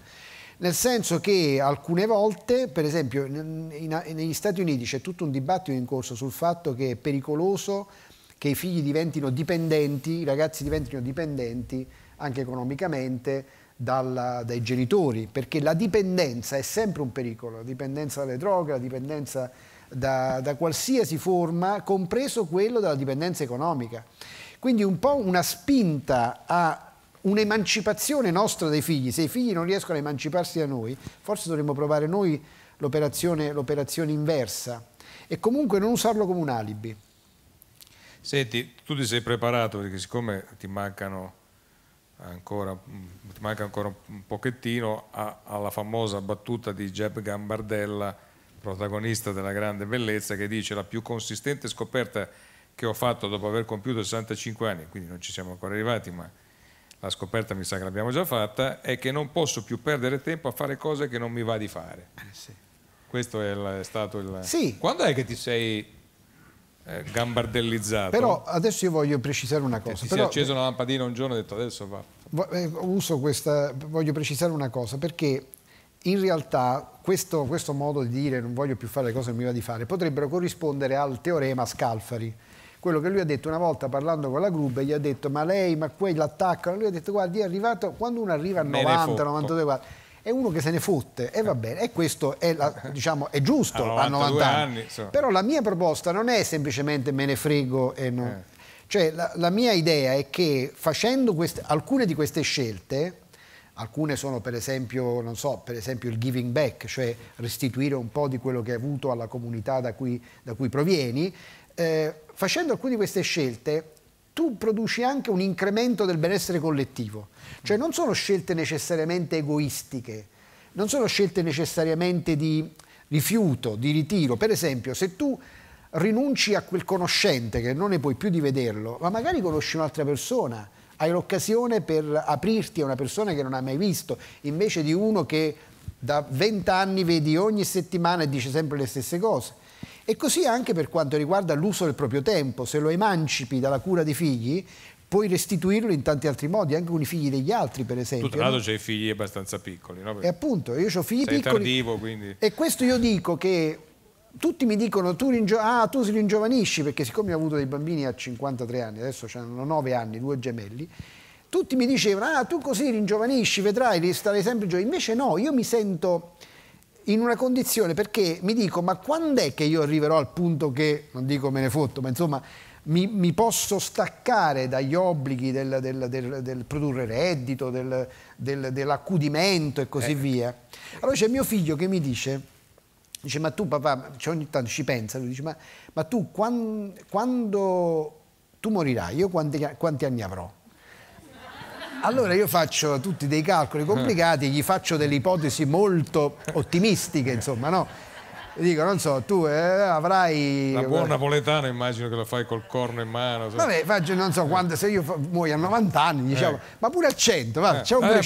nel senso che alcune volte, per esempio negli Stati Uniti c'è tutto un dibattito in corso sul fatto che è pericoloso che i figli diventino dipendenti, i ragazzi diventino dipendenti anche economicamente dalla, dai genitori, perché la dipendenza è sempre un pericolo, la dipendenza dalle droghe, la dipendenza da, da qualsiasi forma, compreso quello della dipendenza economica. Quindi un po' una spinta a un'emancipazione nostra dei figli. Se i figli non riescono a emanciparsi da noi, forse dovremmo provare noi l'operazione inversa e comunque non usarlo come un alibi. Senti, tu ti sei preparato perché siccome ti mancano ancora, ti manca ancora un pochettino a, alla famosa battuta di Jeb Gambardella, protagonista della grande bellezza, che dice la più consistente scoperta che ho fatto dopo aver compiuto 65 anni, quindi non ci siamo ancora arrivati, ma la scoperta mi sa che l'abbiamo già fatta, è che non posso più perdere tempo a fare cose che non mi va di fare. Eh, sì. Questo è, il, è, stato il... Sì. Quando è che ti sei eh, gambardellizzato? Però adesso io voglio precisare una cosa. ti si è acceso una lampadina un giorno e ho detto adesso va. Eh, uso questa, voglio precisare una cosa perché in realtà questo, questo modo di dire non voglio più fare le cose che mi va di fare potrebbero corrispondere al teorema Scalfari quello che lui ha detto una volta parlando con la Grube, gli ha detto ma lei, ma quelli l'attaccano, lui ha detto guardi è arrivato, quando uno arriva a 90, 92, 40, è uno che se ne fotte e va bene e questo è, la, diciamo, è giusto a 90 anni, anni so. però la mia proposta non è semplicemente me ne frego e no. Eh. cioè la, la, mia idea è che facendo queste, alcune di queste scelte alcune sono per esempio, non so, per esempio il giving back cioè restituire un po' di quello che hai avuto alla comunità da cui, da cui provieni eh, facendo alcune di queste scelte tu produci anche un incremento del benessere collettivo, cioè non sono scelte necessariamente egoistiche, non sono scelte necessariamente di rifiuto, di ritiro, per esempio se tu rinunci a quel conoscente che non ne puoi più di vederlo, ma magari conosci un'altra persona, hai l'occasione per aprirti a una persona che non hai mai visto, invece di uno che da 20 anni vedi ogni settimana e dice sempre le stesse cose. E così anche per quanto riguarda l'uso del proprio tempo, se lo emancipi dalla cura dei figli, puoi restituirlo in tanti altri modi, anche con i figli degli altri, per esempio. Tu tra l'altro no? c'hai figli abbastanza piccoli, no? e appunto, io ho figli sei piccoli. Tardivo, quindi. E questo io dico che tutti mi dicono tu, ringio- ah, tu si ringiovanisci, perché siccome ho avuto dei bambini a 53 anni, adesso hanno 9 anni, due gemelli, tutti mi dicevano ah, tu così ringiovanisci, vedrai, starai sempre giovane. Invece no, io mi sento in una condizione perché mi dico ma quando è che io arriverò al punto che, non dico me ne fotto, ma insomma mi, mi posso staccare dagli obblighi del, del, del, del produrre reddito, dell'accudimento e così eh. via. Allora c'è mio figlio che mi dice, dice ma tu papà, cioè ogni tanto ci pensa, lui dice ma, ma tu quando, quando, tu morirai, io quanti, quanti anni avrò? Allora io faccio tutti dei calcoli complicati, gli faccio delle ipotesi molto ottimistiche, insomma, no? dico, non so, tu eh, avrai... La buona napoletana immagino che la fai col corno in mano. So. Vabbè, faccio, non so, quando, se io muoio a 90 anni, diciamo, eh. ma pure a 100, va, eh. facciamo pure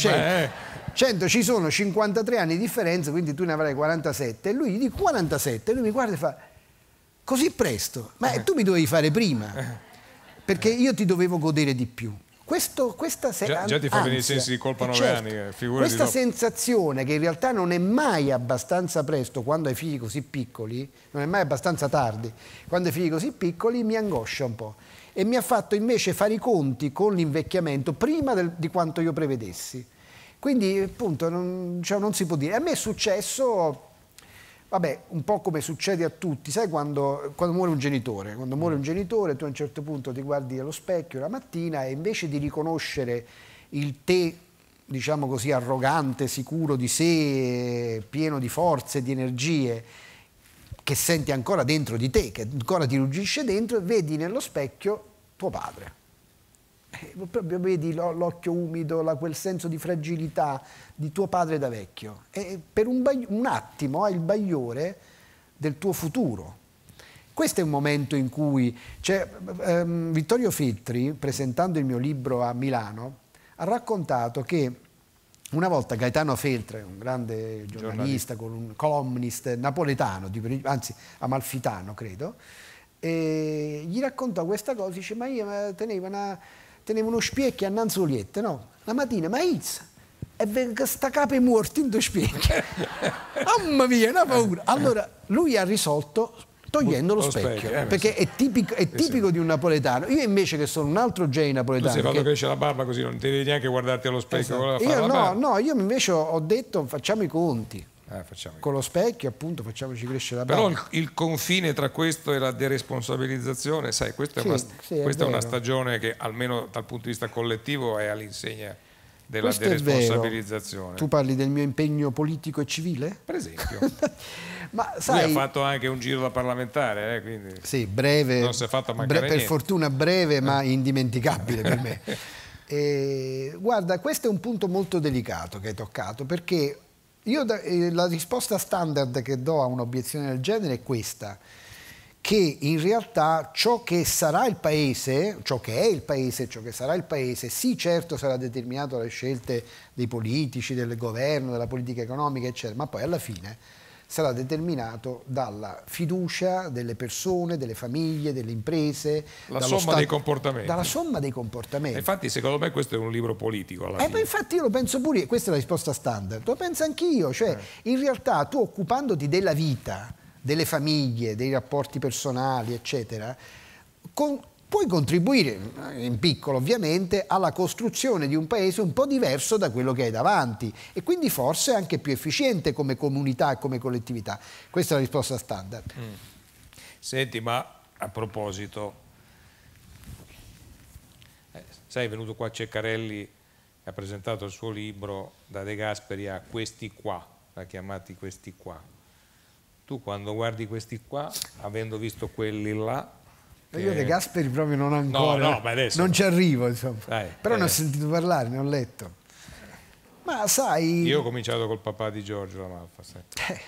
100. ci sono 53 anni di differenza, quindi tu ne avrai 47. E lui gli dice 47, lui mi guarda e fa, così presto? Ma eh. tu mi dovevi fare prima, eh. perché io ti dovevo godere di più. Questo, questa se- già, già, ti fa venire i sensi di colpa nove eh, certo, anni. Eh, questa sensazione che in realtà non è mai abbastanza presto quando hai figli così piccoli, non è mai abbastanza tardi, quando hai figli così piccoli mi angoscia un po' e mi ha fatto invece fare i conti con l'invecchiamento prima del, di quanto io prevedessi. Quindi appunto non, cioè, non si può dire. A me è successo Vabbè, un po' come succede a tutti, sai quando, quando, muore un genitore, quando muore un mm. genitore tu a un certo punto ti guardi allo specchio la mattina e invece di riconoscere il te, diciamo così, arrogante, sicuro di sé, pieno di forze, di energie, che senti ancora dentro di te, che ancora ti ruggisce dentro, vedi nello specchio tuo padre eh, proprio vedi l'occhio umido, la, quel senso di fragilità di tuo padre da vecchio. E per un, un attimo hai eh, il bagliore del tuo futuro. Questo è un momento in cui cioè, ehm, Vittorio Feltri, presentando il mio libro a Milano, ha raccontato che una volta Gaetano Feltre, un grande giornalista, un columnist napoletano, anzi amalfitano credo, gli raccontò questa cosa, dice ma io eh, tenevo una teneva uno specchio a Nanzolietta, no? La mattina, ma Izza, e vengono sta capa morta in due specchi. Mamma mia, una paura. Allora, lui ha risolto togliendo lo, lo specchio, specchio eh, perché è tipico, è eh, tipico sì. di un napoletano io invece che sono un altro gay napoletano tu sei fatto che... crescere la barba così non ti devi neanche guardarti allo specchio esatto. io no, no, io invece ho detto facciamo i conti eh, con lo specchio appunto facciamoci crescere la barba però il, il, confine tra questo e la deresponsabilizzazione sai questa, sì, è, una, sì, questa è, una, stagione che almeno dal punto di vista collettivo è all'insegna della questo deresponsabilizzazione tu parli del mio impegno politico e civile? per esempio Ma, sai, lui ha fatto anche un giro da parlamentare eh, quindi sì, breve, non si è fatto mancare bre- per fortuna breve ma eh. indimenticabile per me e, eh, guarda questo è un punto molto delicato che hai toccato perché io da, eh, la risposta standard che do a un'obiezione del genere è questa, che in realtà ciò che sarà il paese, ciò che è il paese, ciò che sarà il paese, sì certo sarà determinato dalle scelte dei politici, del governo, della politica economica, eccetera, ma poi alla fine sarà determinato dalla fiducia delle persone, delle famiglie, delle imprese. La somma Stato, dei comportamenti. Dalla somma dei comportamenti. E infatti secondo me questo è un libro politico. Alla eh, e poi infatti io lo penso pure, questa è la risposta standard, lo penso anch'io, cioè eh. in realtà tu occupandoti della vita, delle famiglie, dei rapporti personali, eccetera, con, puoi contribuire, eh, in piccolo ovviamente, alla costruzione di un paese un po' diverso da quello che hai davanti e quindi forse anche più efficiente come comunità e come collettività. Questa è la risposta standard. Mm. Senti, ma a proposito, eh, sai, è venuto qua Ceccarelli ha presentato il suo libro da De Gasperi a questi qua, l'ha chiamati questi qua. Tu quando guardi questi qua, avendo visto quelli là, che... Io De Gasperi proprio non ancora, no, no, adesso... non ci arrivo insomma, Dai, però eh. ne ho eh. sentito parlare, ne ho letto. Ma sai... Io ho cominciato col papà di Giorgio La Malfa, eh.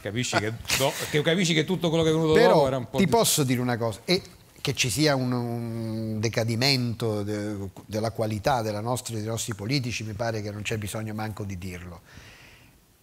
capisci, che, no, che, capisci che tutto quello che è venuto però dopo era un po'... ti di... posso dire una cosa, e che ci sia un, un decadimento de, della qualità nostra, dei nostri politici mi pare che non c'è bisogno manco di dirlo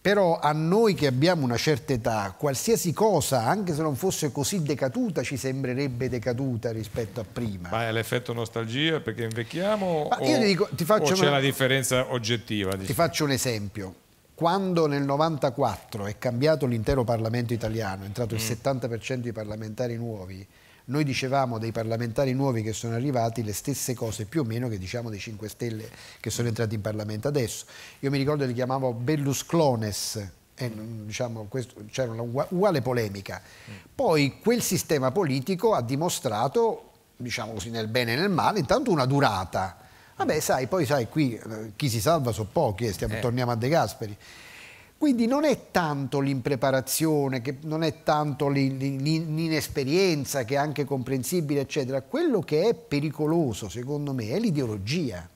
però a noi che abbiamo una certa età, qualsiasi cosa, anche se non fosse così decaduta, ci sembrerebbe decaduta rispetto a prima. Ma è l'effetto nostalgia perché invecchiamo Ma io o, dico, ti faccio o c'è una, una differenza oggettiva? Diciamo. Ti faccio un esempio. Quando nel 94 è cambiato l'intero Parlamento italiano, è entrato mm. il 70% di parlamentari nuovi, noi dicevamo dei parlamentari nuovi che sono arrivati le stesse cose più o meno che diciamo dei 5 Stelle che sono entrati in Parlamento adesso. Io mi ricordo che li chiamavo Bellusclones, e, mm, diciamo, c'era uguale polemica. Poi quel sistema politico ha dimostrato, diciamo così, nel bene e nel male, intanto una durata. Vabbè, sai, poi sai, qui eh, chi si salva sono pochi, eh, stiamo, eh. torniamo a De Gasperi. Quindi non è tanto l'impreparazione, non è tanto l'inesperienza che è anche comprensibile, eccetera. Quello che è pericoloso, secondo me, è l'ideologia.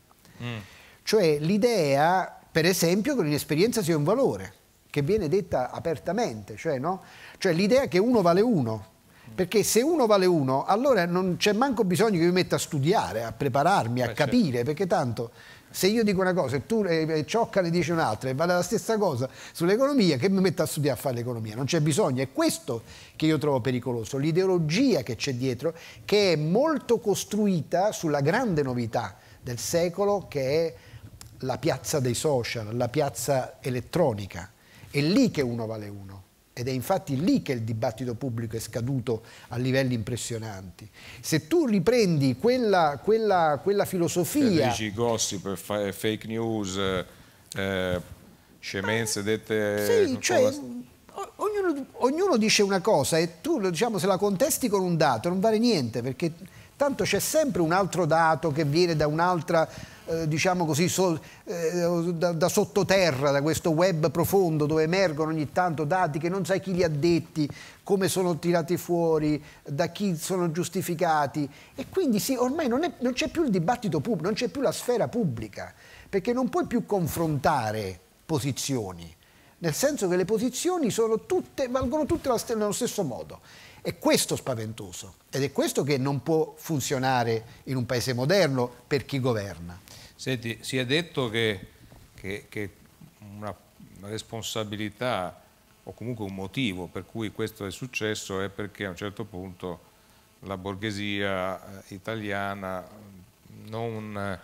Mm. Cioè l'idea, per esempio, che l'inesperienza sia un valore, che viene detta apertamente, cioè, no? cioè l'idea che uno vale uno. Perché se uno vale uno, allora non c'è manco bisogno che io mi metta a studiare, a prepararmi, a Beh, certo. capire, certo. perché tanto se io dico una cosa e tu eh, eh Ciocca ne dici un'altra e vale la stessa cosa sull'economia, che mi metta a studiare a fare l'economia? Non c'è bisogno. È questo che io trovo pericoloso, l'ideologia che c'è dietro, che è molto costruita sulla grande novità del secolo che è la piazza dei social, la piazza elettronica. È lì che uno vale uno ed è infatti lì che il dibattito pubblico è scaduto a livelli impressionanti. Se tu riprendi quella, quella, quella filosofia... Dici cioè, gossip, eh, fake news, eh, eh scemenze eh, dette... Sì, cioè, la... ognuno, ognuno, dice una cosa e tu diciamo, se la contesti con un dato non vale niente perché tanto c'è sempre un altro dato che viene da un'altra eh, diciamo così, so, eh, da, da, sottoterra, da questo web profondo dove emergono ogni tanto dati che non sai chi li ha detti, come sono tirati fuori, da chi sono giustificati e quindi sì, ormai non, c'è più il dibattito pubblico, non c'è più la sfera pubblica, perché non puoi più confrontare posizioni, nel senso che le posizioni sono tutte, valgono tutte nello stesso modo. E questo spaventoso ed è questo che non può funzionare in un paese moderno per chi governa. Senti, si è detto che, che, che una responsabilità o comunque un motivo per cui questo è successo è perché a un certo punto la borghesia eh, italiana non,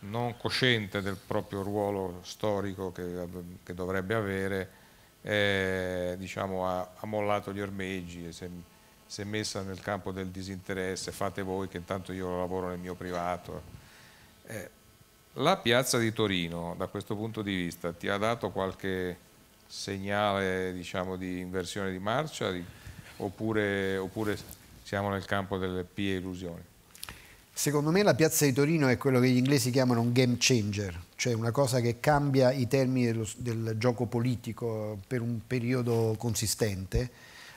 non cosciente del proprio ruolo storico che, che dovrebbe avere eh, diciamo, ha, ha, mollato gli ormeggi e si è, si è, messa nel campo del disinteresse fate voi che intanto io lavoro nel mio privato eh, la piazza di Torino, da questo punto di vista, ti ha dato qualche segnale diciamo, di inversione di marcia di, oppure, oppure siamo nel campo delle pie illusioni? Secondo me la piazza di Torino è quello che gli inglesi chiamano un game changer, cioè una cosa che cambia i termini dello, del gioco politico per un periodo consistente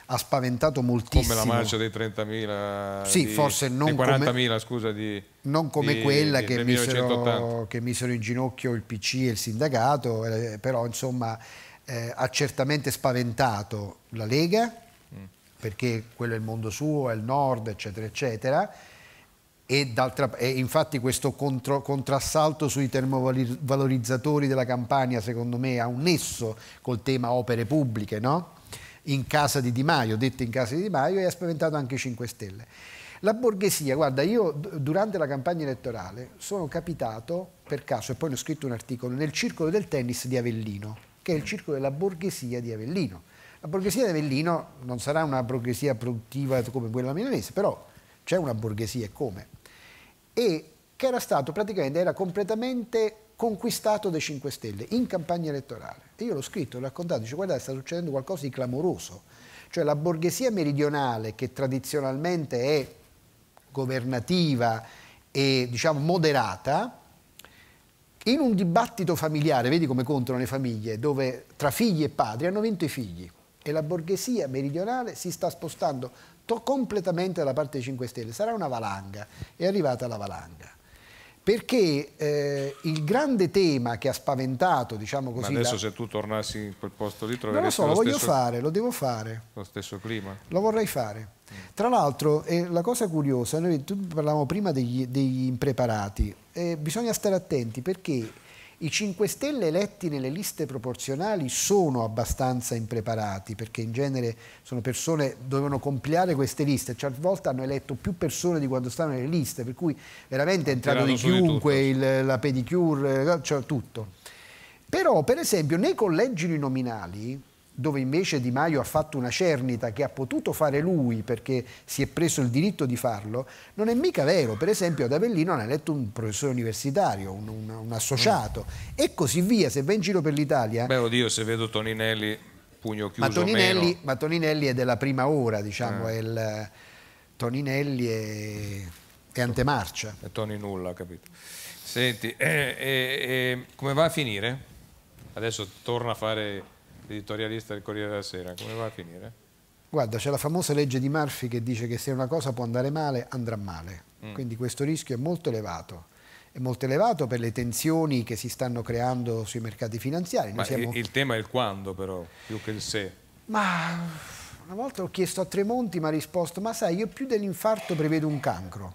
ha spaventato moltissimo. Come la marcia dei 30.000, sì, di, forse non 40.000, come, scusa, di, non come di, quella di, che, misero, che, misero, in ginocchio il PC e il sindacato, eh, però insomma eh, ha certamente spaventato la Lega, mm. perché quello è il mondo suo, è il nord, eccetera, eccetera. E, e infatti questo contro, contrassalto sui termovalorizzatori della Campania secondo me ha un nesso col tema opere pubbliche, no? in casa di Di Maio, detto in casa di Di Maio, e ha spaventato anche i 5 Stelle. La borghesia, guarda, io durante la campagna elettorale sono capitato, per caso, e poi ne ho scritto un articolo, nel circolo del tennis di Avellino, che è il mm. circolo della borghesia di Avellino. La borghesia di Avellino non sarà una borghesia produttiva come quella milanese, però c'è una borghesia e come. E che era stato praticamente, era completamente conquistato dai 5 Stelle in campagna elettorale. E io l'ho scritto, l'ho raccontato, dice guardate sta succedendo qualcosa di clamoroso, cioè la borghesia meridionale che tradizionalmente è governativa e diciamo moderata, in un dibattito familiare, vedi come contano le famiglie, dove tra figli e padri hanno vinto i figli e la borghesia meridionale si sta spostando completamente dalla parte dei 5 Stelle, sarà una valanga, è arrivata la valanga perché eh, il grande tema che ha spaventato, diciamo così... Ma adesso la... se tu tornassi in quel posto lì troveresti Non lo so, lo, lo voglio stesso... fare, lo devo fare. Lo stesso clima? Lo vorrei fare. Mm. Tra l'altro, eh, la cosa curiosa, noi parlavamo prima degli, degli impreparati, eh, bisogna stare attenti perché i 5 Stelle eletti nelle liste proporzionali sono abbastanza impreparati perché in genere sono persone che dovevano compilare queste liste, certe volte hanno eletto più persone di quando stanno nelle liste, per cui veramente è entrato di chiunque, di il, la pedicure, eh, cioè tutto. Però per esempio nei collegi nominali dove invece Di Maio ha fatto una cernita che ha potuto fare lui perché si è preso il diritto di farlo, non è mica vero. Per esempio ad Avellino hanno eletto un professore universitario, un, un, un associato mm. e così via. Se va in giro per l'Italia... Beh, oddio, se vedo Toninelli pugno chiuso ma Toninelli, meno. Ma Toninelli è della prima ora, diciamo. Eh. È il, Toninelli è, è antemarcia. E Toni nulla, capito. Senti, eh, eh, eh, come va a finire? Adesso torna a fare editorialista del Corriere della Sera, come va a finire? Guarda, c'è la famosa legge di Murphy che dice che se una cosa può andare male, andrà male. Mm. Quindi questo rischio è molto elevato. È molto elevato per le tensioni che si stanno creando sui mercati finanziari. Siamo... il tema è il quando però, più che il se. Ma una volta ho chiesto a Tremonti, mi ha risposto, ma sai, io più dell'infarto prevedo un cancro.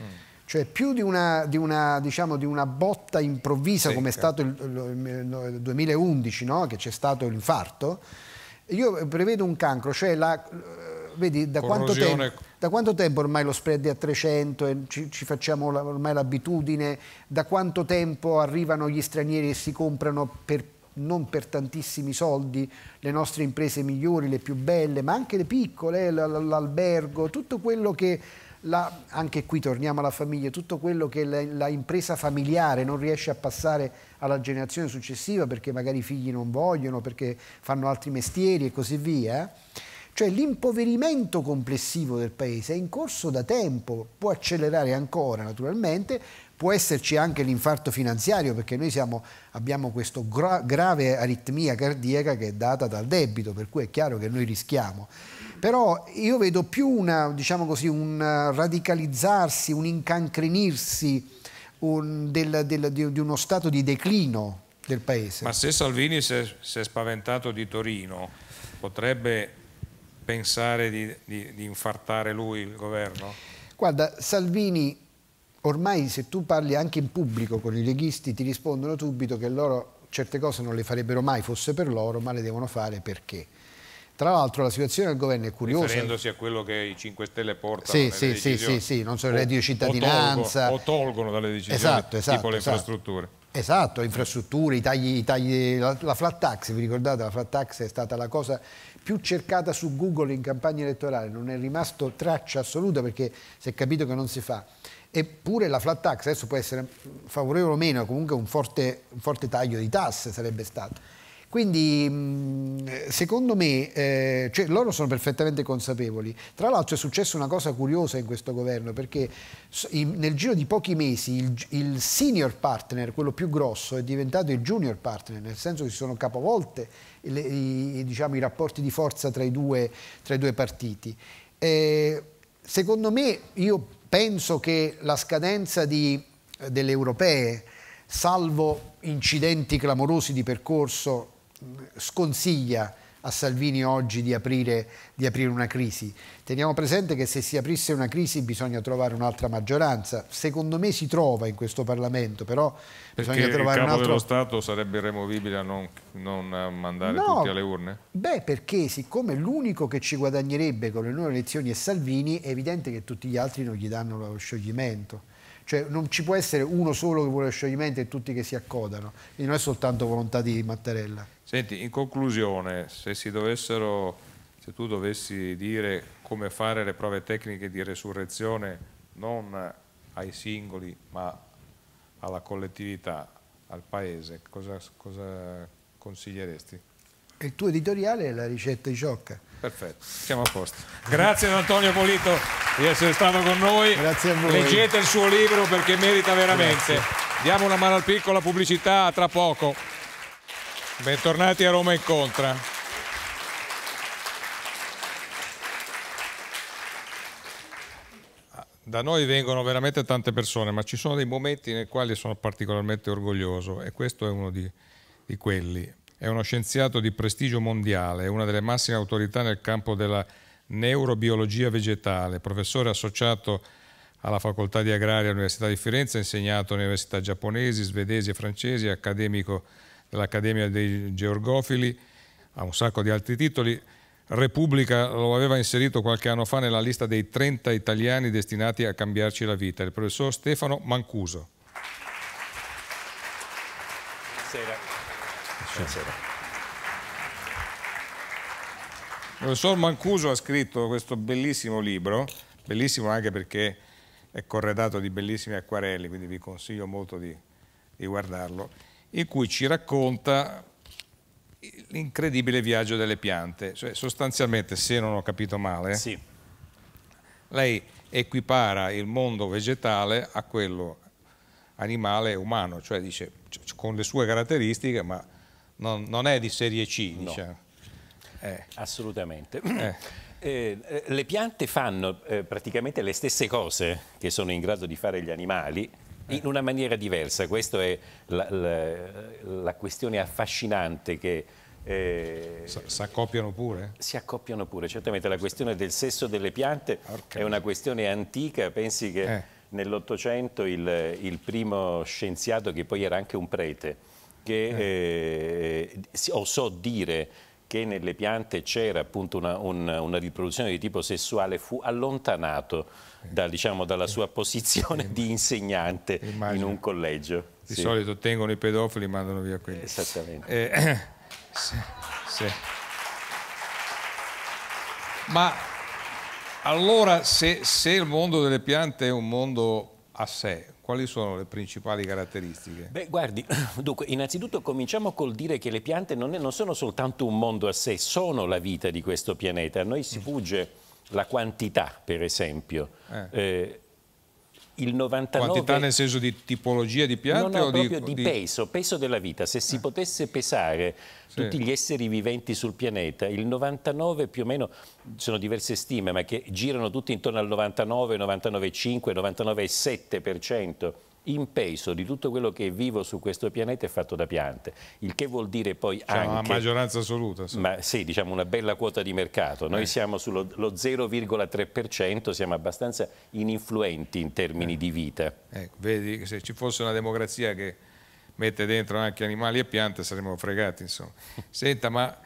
Mm cioè più di una, di una, diciamo, di una botta improvvisa sì, come è certo. stato il, il 2011, no? che c'è stato l'infarto, io prevedo un cancro, cioè la, eh, vedi da quanto, tempo, da quanto, tempo, ormai lo spread è a 300 e ci, ci facciamo la, ormai l'abitudine, da quanto tempo arrivano gli stranieri e si comprano per, non per tantissimi soldi le nostre imprese migliori, le più belle, ma anche le piccole, l'albergo, tutto quello che la, anche qui torniamo alla famiglia, tutto quello che la, la, impresa familiare non riesce a passare alla generazione successiva perché magari i figli non vogliono, perché fanno altri mestieri e così via. Eh. Cioè l'impoverimento complessivo del paese è in corso da tempo, può accelerare ancora naturalmente, può esserci anche l'infarto finanziario perché noi siamo, abbiamo questa gra grave aritmia cardiaca che è data dal debito, per cui è chiaro che noi rischiamo però io vedo più una, diciamo così, un eh, radicalizzarsi, un incancrenirsi un, del, del, di uno stato di declino del paese. Ma se Salvini si è, si è spaventato di Torino, potrebbe pensare di, di, di infartare lui il governo? Guarda, Salvini ormai se tu parli anche in pubblico con i leghisti ti rispondono subito che loro certe cose non le farebbero mai fosse per loro, ma le devono fare perché. Tra l'altro la situazione del governo è curiosa. Riferendosi a quello che i 5 Stelle portano sì, sì, sì, sì, sì, non so, il reddito di cittadinanza. O, tolgo, o tolgono dalle decisioni, esatto, esatto, tipo le esatto. infrastrutture. Esatto, infrastrutture, i tagli, i tagli la, la, flat tax, vi ricordate la flat tax è stata la cosa più cercata su Google in campagna elettorale, non è rimasto traccia assoluta perché si è capito che non si fa. Eppure la flat tax adesso può essere favorevole o meno, comunque un forte, un forte taglio di tasse sarebbe stato quindi mm, secondo me eh, cioè, loro sono perfettamente consapevoli. Tra l'altro è successa una cosa curiosa in questo governo perché nel giro di pochi mesi il, il senior partner, quello più grosso, è diventato il junior partner, nel senso che si sono capovolte le, i, diciamo, i, rapporti di forza tra i due, tra i due partiti. Eh, secondo me io penso che la scadenza di, eh, delle europee, salvo incidenti clamorosi di percorso sconsiglia a Salvini oggi di aprire, di aprire, una crisi. Teniamo presente che se si aprisse una crisi bisogna trovare un'altra maggioranza. Secondo me si trova in questo Parlamento, però Perché bisogna trovare un'altra... Perché il Capo dello Stato sarebbe irremovibile a non, non mandare no, tutti alle urne? Beh, perché siccome l'unico che ci guadagnerebbe con le nuove elezioni è Salvini, è evidente che tutti gli altri non gli danno lo scioglimento. Cioè non ci può essere uno solo che vuole lo scioglimento e tutti che si accodano. e non è soltanto volontà di Mattarella. Senti, in conclusione, se, dovessero, se tu dovessi dire come fare le prove tecniche di resurrezione non ai singoli ma alla collettività, al paese, cosa, cosa consiglieresti? Il tuo editoriale è la ricetta di Ciocca. Perfetto, siamo a posto. Grazie ad Antonio Polito di essere stato con noi. Grazie a voi. Leggete il suo libro perché merita veramente. Grazie. Diamo una mano al piccola pubblicità tra poco. Bentornati a Roma Incontra. Ah, da noi vengono veramente tante persone, ma ci sono dei momenti nei quali sono particolarmente orgoglioso e questo è uno di, di quelli è uno scienziato di prestigio mondiale, una delle massime autorità nel campo della neurobiologia vegetale, professore associato alla Facoltà di Agraria all'Università di Firenze, ha insegnato alle università giapponesi, svedesi e francesi, accademico dell'Accademia dei Georgofili, ha un sacco di altri titoli. Repubblica lo aveva inserito qualche anno fa nella lista dei 30 italiani destinati a cambiarci la vita, il professor Stefano Mancuso. Buonasera. Buonasera. Il professor Mancuso ha scritto questo bellissimo libro, bellissimo anche perché è corredato di bellissimi acquarelli, quindi vi consiglio molto di, di guardarlo, in cui ci racconta l'incredibile viaggio delle piante. Cioè, sostanzialmente, se non ho capito male, sì. lei equipara il mondo vegetale a quello animale e umano, cioè dice con le sue caratteristiche, ma non, non è di serie C, no. diciamo. Eh. Assolutamente. Eh. eh. Eh, le piante fanno eh, praticamente le stesse cose che sono in grado di fare gli animali eh. in una maniera diversa. Questa è la, la, la questione affascinante che... Eh, si accoppiano pure? Si accoppiano pure, certamente la questione del sesso delle piante Orca. è una questione antica, pensi che eh. nell'Ottocento il, il, primo scienziato che poi era anche un prete che eh, eh, eh osò dire che nelle piante c'era appunto una, una, una, riproduzione di tipo sessuale fu allontanato eh. da, diciamo, dalla sua posizione di insegnante Immagino. in un collegio. Di sì. solito tengono i pedofili e mandano via quelli. Esattamente. Eh, sì, sì. Ma allora se, se il mondo delle piante è un mondo a sé, quali sono le principali caratteristiche? Beh, guardi, dunque, innanzitutto cominciamo col dire che le piante non, è, non sono soltanto un mondo a sé, sono la vita di questo pianeta. A noi si fugge la quantità, per esempio. Eh. Eh, il 99... Quantità nel senso di tipologia di piante? No, no, proprio di, di, peso, peso della vita. Se si eh. potesse pesare sì. tutti gli esseri viventi sul pianeta, il 99 più o meno, sono diverse stime, ma che girano tutti intorno al 99, 99,5, 99,7% in peso di tutto quello che è vivo su questo pianeta è fatto da piante, il che vuol dire poi cioè anche... una maggioranza assoluta. Sì. Ma sì, diciamo una bella quota di mercato. Noi eh. siamo sullo 0,3%, siamo abbastanza ininfluenti in termini eh. di vita. Eh, vedi, se ci fosse una democrazia che mette dentro anche animali e piante saremmo fregati, insomma. Senta, ma...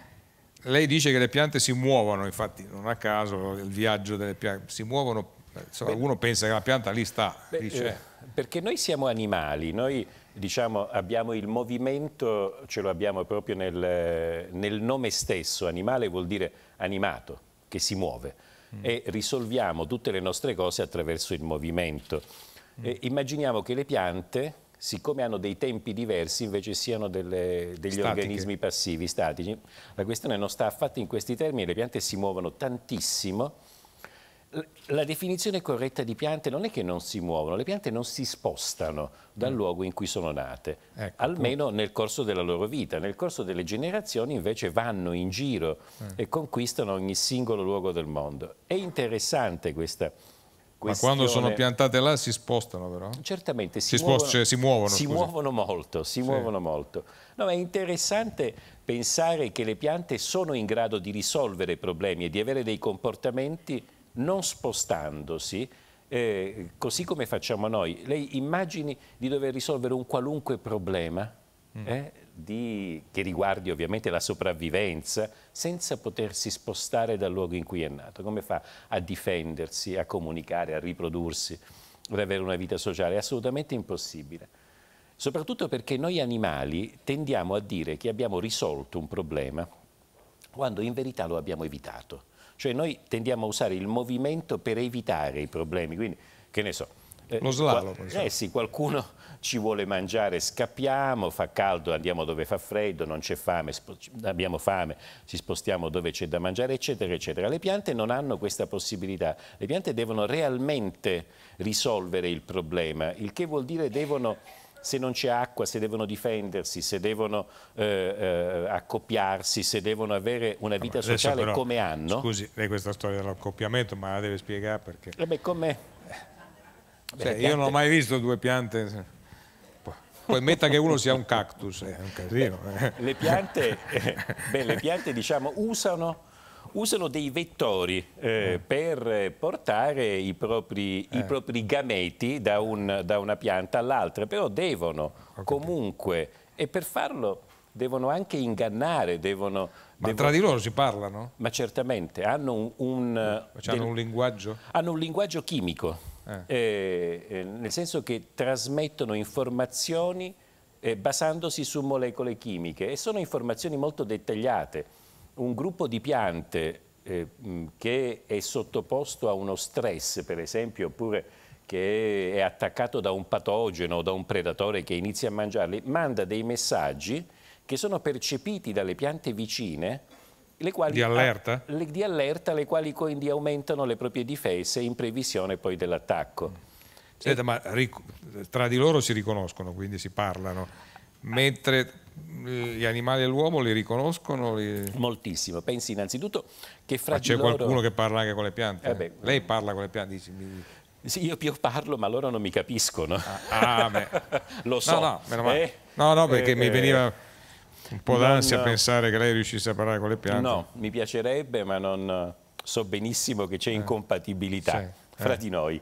Lei dice che le piante si muovono, infatti non a caso il viaggio delle piante si muovono, insomma, beh, uno pensa che la pianta lì sta, beh, lì perché noi siamo animali, noi diciamo, abbiamo il movimento, ce lo abbiamo proprio nel, nel nome stesso, animale vuol dire animato, che si muove mm. e risolviamo tutte le nostre cose attraverso il movimento. Mm. E immaginiamo che le piante, siccome hanno dei tempi diversi, invece siano delle, degli Statiche. organismi passivi, statici. La questione non sta affatto in questi termini, le piante si muovono tantissimo la definizione corretta di piante non è che non si muovono, le piante non si spostano dal mm. luogo in cui sono nate, ecco, almeno poi. nel corso della loro vita, nel corso delle generazioni invece vanno in giro mm. e conquistano ogni singolo luogo del mondo. È interessante questa questione. Ma quando sono piantate là si spostano però? Certamente, si, si, muovono, cioè, si muovono, si muovono molto, si sì. muovono molto. No, è interessante pensare che le piante sono in grado di risolvere problemi e di avere dei comportamenti non spostandosi, eh, così come facciamo noi, lei immagini di dover risolvere un qualunque problema mm. eh, di, che riguardi ovviamente la sopravvivenza senza potersi spostare dal luogo in cui è nato, come fa a difendersi, a comunicare, a riprodursi, ad avere una vita sociale? È assolutamente impossibile soprattutto perché noi animali tendiamo a dire che abbiamo risolto un problema quando in verità lo abbiamo evitato. Cioè noi tendiamo a usare il movimento per evitare i problemi, quindi che ne so. Eh, Lo slalom. Qual eh sì, qualcuno ci vuole mangiare, scappiamo, fa caldo, andiamo dove fa freddo, non c'è fame, abbiamo fame, ci spostiamo dove c'è da mangiare, eccetera, eccetera. Le piante non hanno questa possibilità, le piante devono realmente risolvere il problema, il che vuol dire devono se non c'è acqua, se devono difendersi, se devono eh, eh, accoppiarsi, se devono avere una vita allora, sociale però, come hanno. Scusi, lei questa storia dell'accoppiamento, ma la deve spiegare perché. Eh beh, come... Beh, cioè, io non ho mai visto due piante poi metta che uno sia un cactus, eh, è un casino. Eh. Le piante, eh, beh, le piante diciamo, usano usano dei vettori eh, eh, per portare i propri, i eh. propri gameti da, un, da una pianta all'altra, però devono comunque, e per farlo devono anche ingannare, devono... Ma devono... tra di loro si parlano? Ma certamente, hanno un... un, cioè del... un linguaggio? Hanno un linguaggio chimico, eh. Eh, eh, nel senso che trasmettono informazioni eh, basandosi su molecole chimiche e sono informazioni molto dettagliate un gruppo di piante eh, che è sottoposto a uno stress, per esempio, oppure che è attaccato da un patogeno o da un predatore che inizia a mangiarli, manda dei messaggi che sono percepiti dalle piante vicine quali, di, allerta? Le, di allerta? le, quali quindi aumentano le proprie difese in previsione poi dell'attacco. Senta, ma tra di loro si riconoscono, quindi si parlano, mentre eh, gli animali e l'uomo li riconoscono? Li... Moltissimo, pensi innanzitutto che fra Ma c'è loro... qualcuno che parla anche con le piante? Eh beh, Lei parla con le piante? Dici, mi... Sì, io, io parlo, ma loro non mi capiscono. Ah, ah, Lo so. No, no, eh, no, no perché eh, mi eh, veniva un po' d'ansia non... pensare che lei riuscisse a parlare con le piante. No, mi piacerebbe, ma non so benissimo che c'è eh, incompatibilità sì, fra di noi.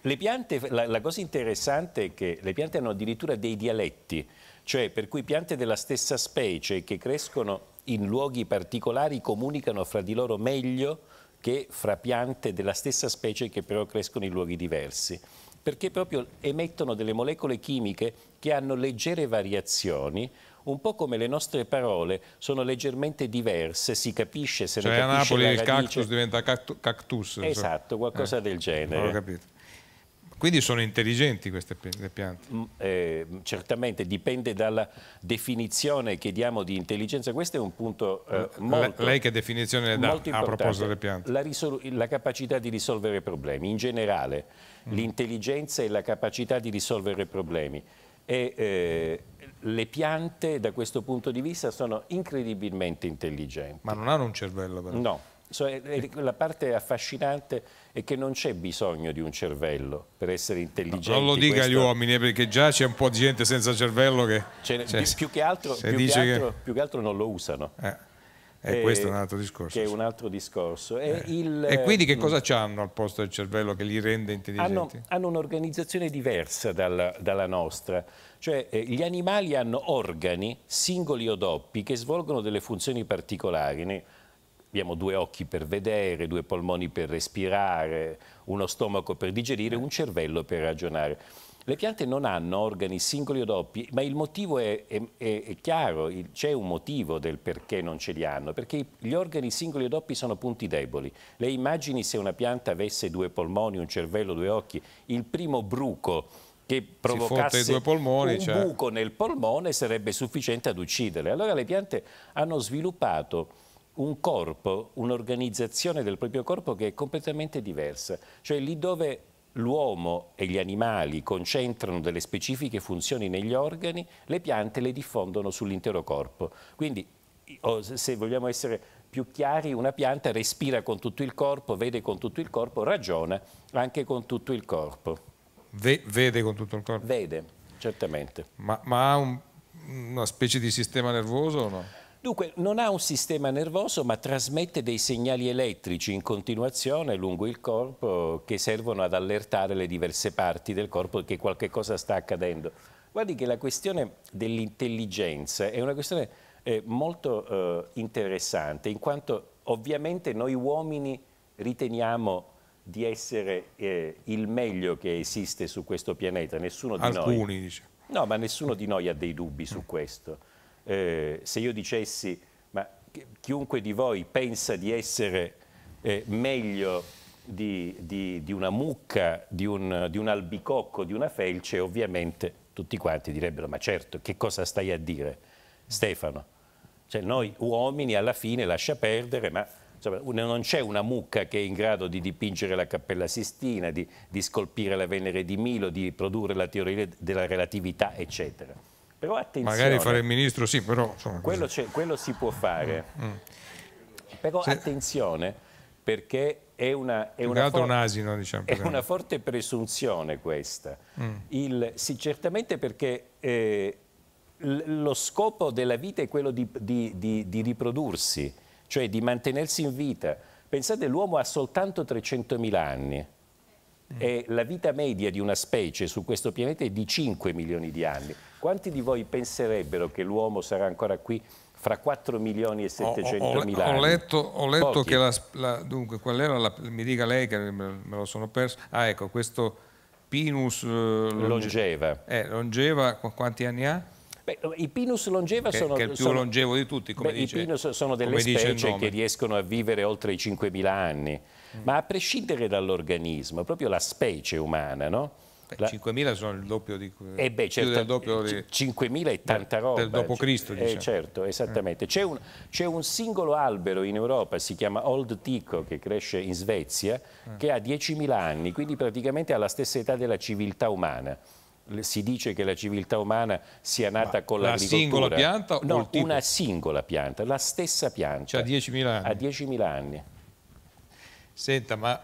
Piante, la, la cosa interessante è che le piante hanno addirittura dei dialetti cioè per cui piante della stessa specie che crescono in luoghi particolari comunicano fra di loro meglio che fra piante della stessa specie che però crescono in luoghi diversi, perché proprio emettono delle molecole chimiche che hanno leggere variazioni, un po' come le nostre parole sono leggermente diverse, si capisce se cioè ne capisce a Napoli il cactus diventa cactus. Esatto, qualcosa eh, del genere. Non ho capito. Quindi sono intelligenti queste piante? Eh, certamente, dipende dalla definizione che diamo di intelligenza. Questo è un punto eh, molto Lei che definizione le dà a proposito delle piante? La, la, capacità di risolvere problemi, in generale. Mm. L'intelligenza è la capacità di risolvere problemi. E, eh, le piante da questo punto di vista sono incredibilmente intelligenti. Ma non hanno un cervello però? No, so, la parte affascinante è che non c'è bisogno di un cervello per essere intelligenti. No, non lo dica Questo... agli uomini, eh, perché già c'è un po' di gente senza cervello che... Cioè, cioè, più, che altro, più, che altro, che... più, che altro, non lo usano. Eh. E eh, questo è un altro discorso. Che è un altro discorso. Eh. Il, e quindi che mm, cosa hanno al posto del cervello che li rende intelligenti? Hanno, hanno un'organizzazione diversa dalla, dalla nostra. Cioè eh, gli animali hanno organi, singoli o doppi, che svolgono delle funzioni particolari abbiamo due occhi per vedere, due polmoni per respirare, uno stomaco per digerire, un cervello per ragionare. Le piante non hanno organi singoli o doppi, ma il motivo è, è, è chiaro, c'è un motivo del perché non ce li hanno, perché gli organi singoli o doppi sono punti deboli. Le immagini se una pianta avesse due polmoni, un cervello, due occhi, il primo bruco che provocasse due polmoni, un cioè... buco nel polmone sarebbe sufficiente ad ucciderle. Allora le piante hanno sviluppato un corpo, un'organizzazione del proprio corpo che è completamente diversa. Cioè lì dove l'uomo e gli animali concentrano delle specifiche funzioni negli organi, le piante le diffondono sull'intero corpo. Quindi, se vogliamo essere più chiari, una pianta respira con tutto il corpo, vede con tutto il corpo, ragiona anche con tutto il corpo. Ve vede con tutto il corpo? Vede, certamente. Ma, ma ha un, una specie di sistema nervoso o no? Dunque non ha un sistema nervoso ma trasmette dei segnali elettrici in continuazione lungo il corpo che servono ad allertare le diverse parti del corpo che qualche cosa sta accadendo. Guardi che la questione dell'intelligenza è una questione eh, molto eh, interessante in quanto ovviamente noi uomini riteniamo di essere eh, il meglio che esiste su questo pianeta, nessuno di Alcuni, noi... Dice. No, ma nessuno di noi ha dei dubbi su questo eh, se io dicessi ma chiunque di voi pensa di essere eh, meglio di, di, di, una mucca, di un, di un albicocco, di una felce, ovviamente tutti quanti direbbero ma certo che cosa stai a dire Stefano? Cioè noi uomini alla fine lascia perdere, ma insomma, non c'è una mucca che è in grado di dipingere la Cappella Sistina, di, di scolpire la Venere di Milo, di produrre la teoria della relatività, eccetera. Però attenzione. Magari fare il ministro sì, però... Insomma, quello, quello, si può fare. Mm, mm. Però Se... attenzione, perché è una, è una, altro un asino, diciamo, è una forte presunzione questa. Mm. Il, sì, certamente perché eh, lo scopo della vita è quello di, di, di, di riprodursi, cioè di mantenersi in vita. Pensate, l'uomo ha soltanto 300.000 anni eh. e la vita media di una specie su questo pianeta è di 5 milioni di anni. Quanti di voi penserebbero che l'uomo sarà ancora qui fra 4 milioni e 700 mila anni? Ho letto, ho letto che la, la, Dunque, qual era la... Mi dica lei che me lo sono perso. Ah, ecco, questo Pinus... Eh, longeva. Eh, longeva quanti anni ha? Beh, I pinus longeva che, sono... Che è il più sono, longevo di tutti, come beh, dice I pinus sono delle specie che riescono a vivere oltre i 5 mila anni ma a prescindere dall'organismo, proprio la specie umana, no? La... 5.000 sono il doppio di eh beh, certo, del doppio eh, di... 5.000 è tanta roba del dopo cioè, Cristo eh, diciamo. eh, certo, esattamente c'è un, un, singolo albero in Europa si chiama Old Tico che cresce in Svezia eh. che ha 10.000 anni quindi praticamente ha la stessa età della civiltà umana si dice che la civiltà umana sia nata Ma con l'agricoltura. Una singola pianta? No, una singola pianta, la stessa pianta. Cioè a 10.000 anni. A 10.000 anni. Senta, ma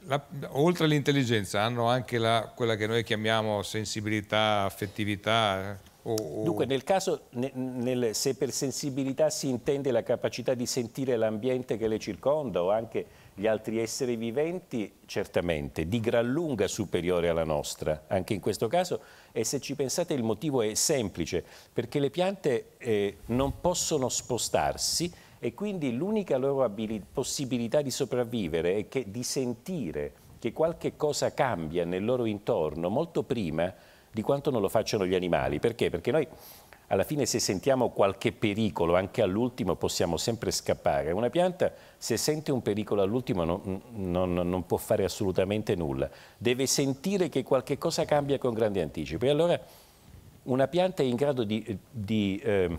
la, oltre all'intelligenza hanno anche la, quella che noi chiamiamo sensibilità, affettività? Eh, o, o... Dunque, nel caso, nel, nel, se per sensibilità si intende la capacità di sentire l'ambiente che le circonda o anche gli altri esseri viventi, certamente, di gran lunga superiore alla nostra, anche in questo caso, e se ci pensate il motivo è semplice, perché le piante eh, non possono spostarsi, e quindi l'unica loro possibilità di sopravvivere è che, di sentire che qualche cosa cambia nel loro intorno molto prima di quanto non lo facciano gli animali. Perché? Perché noi alla fine se sentiamo qualche pericolo, anche all'ultimo possiamo sempre scappare. Una pianta se sente un pericolo all'ultimo non, non, non, può fare assolutamente nulla, deve sentire che qualche cosa cambia con grande anticipo. E allora una pianta è in grado di, di eh,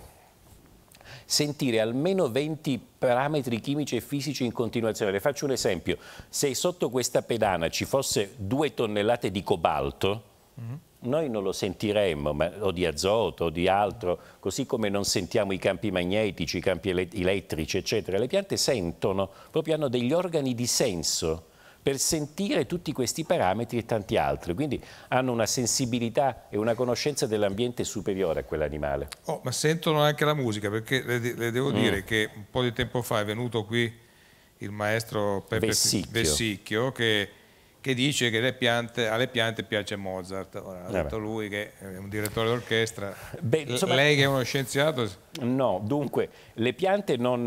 sentire almeno 20 parametri chimici e fisici in continuazione. Le faccio un esempio, se sotto questa pedana ci fosse due tonnellate di cobalto, mm -hmm noi non lo sentiremmo, ma, o di azoto o di altro, così come non sentiamo i campi magnetici, i campi elettrici, eccetera. Le piante sentono, proprio hanno degli organi di senso per sentire tutti questi parametri e tanti altri, quindi hanno una sensibilità e una conoscenza dell'ambiente superiore a quell'animale. Oh, ma sentono anche la musica, perché le, le devo mm. dire che un po' di tempo fa è venuto qui il maestro Peppe Vessicchio, Vessicchio che, che, dice che piante, alle piante piace Mozart. Ora, ha eh detto lui che è un direttore d'orchestra, lei che è uno scienziato... No, dunque, le piante non,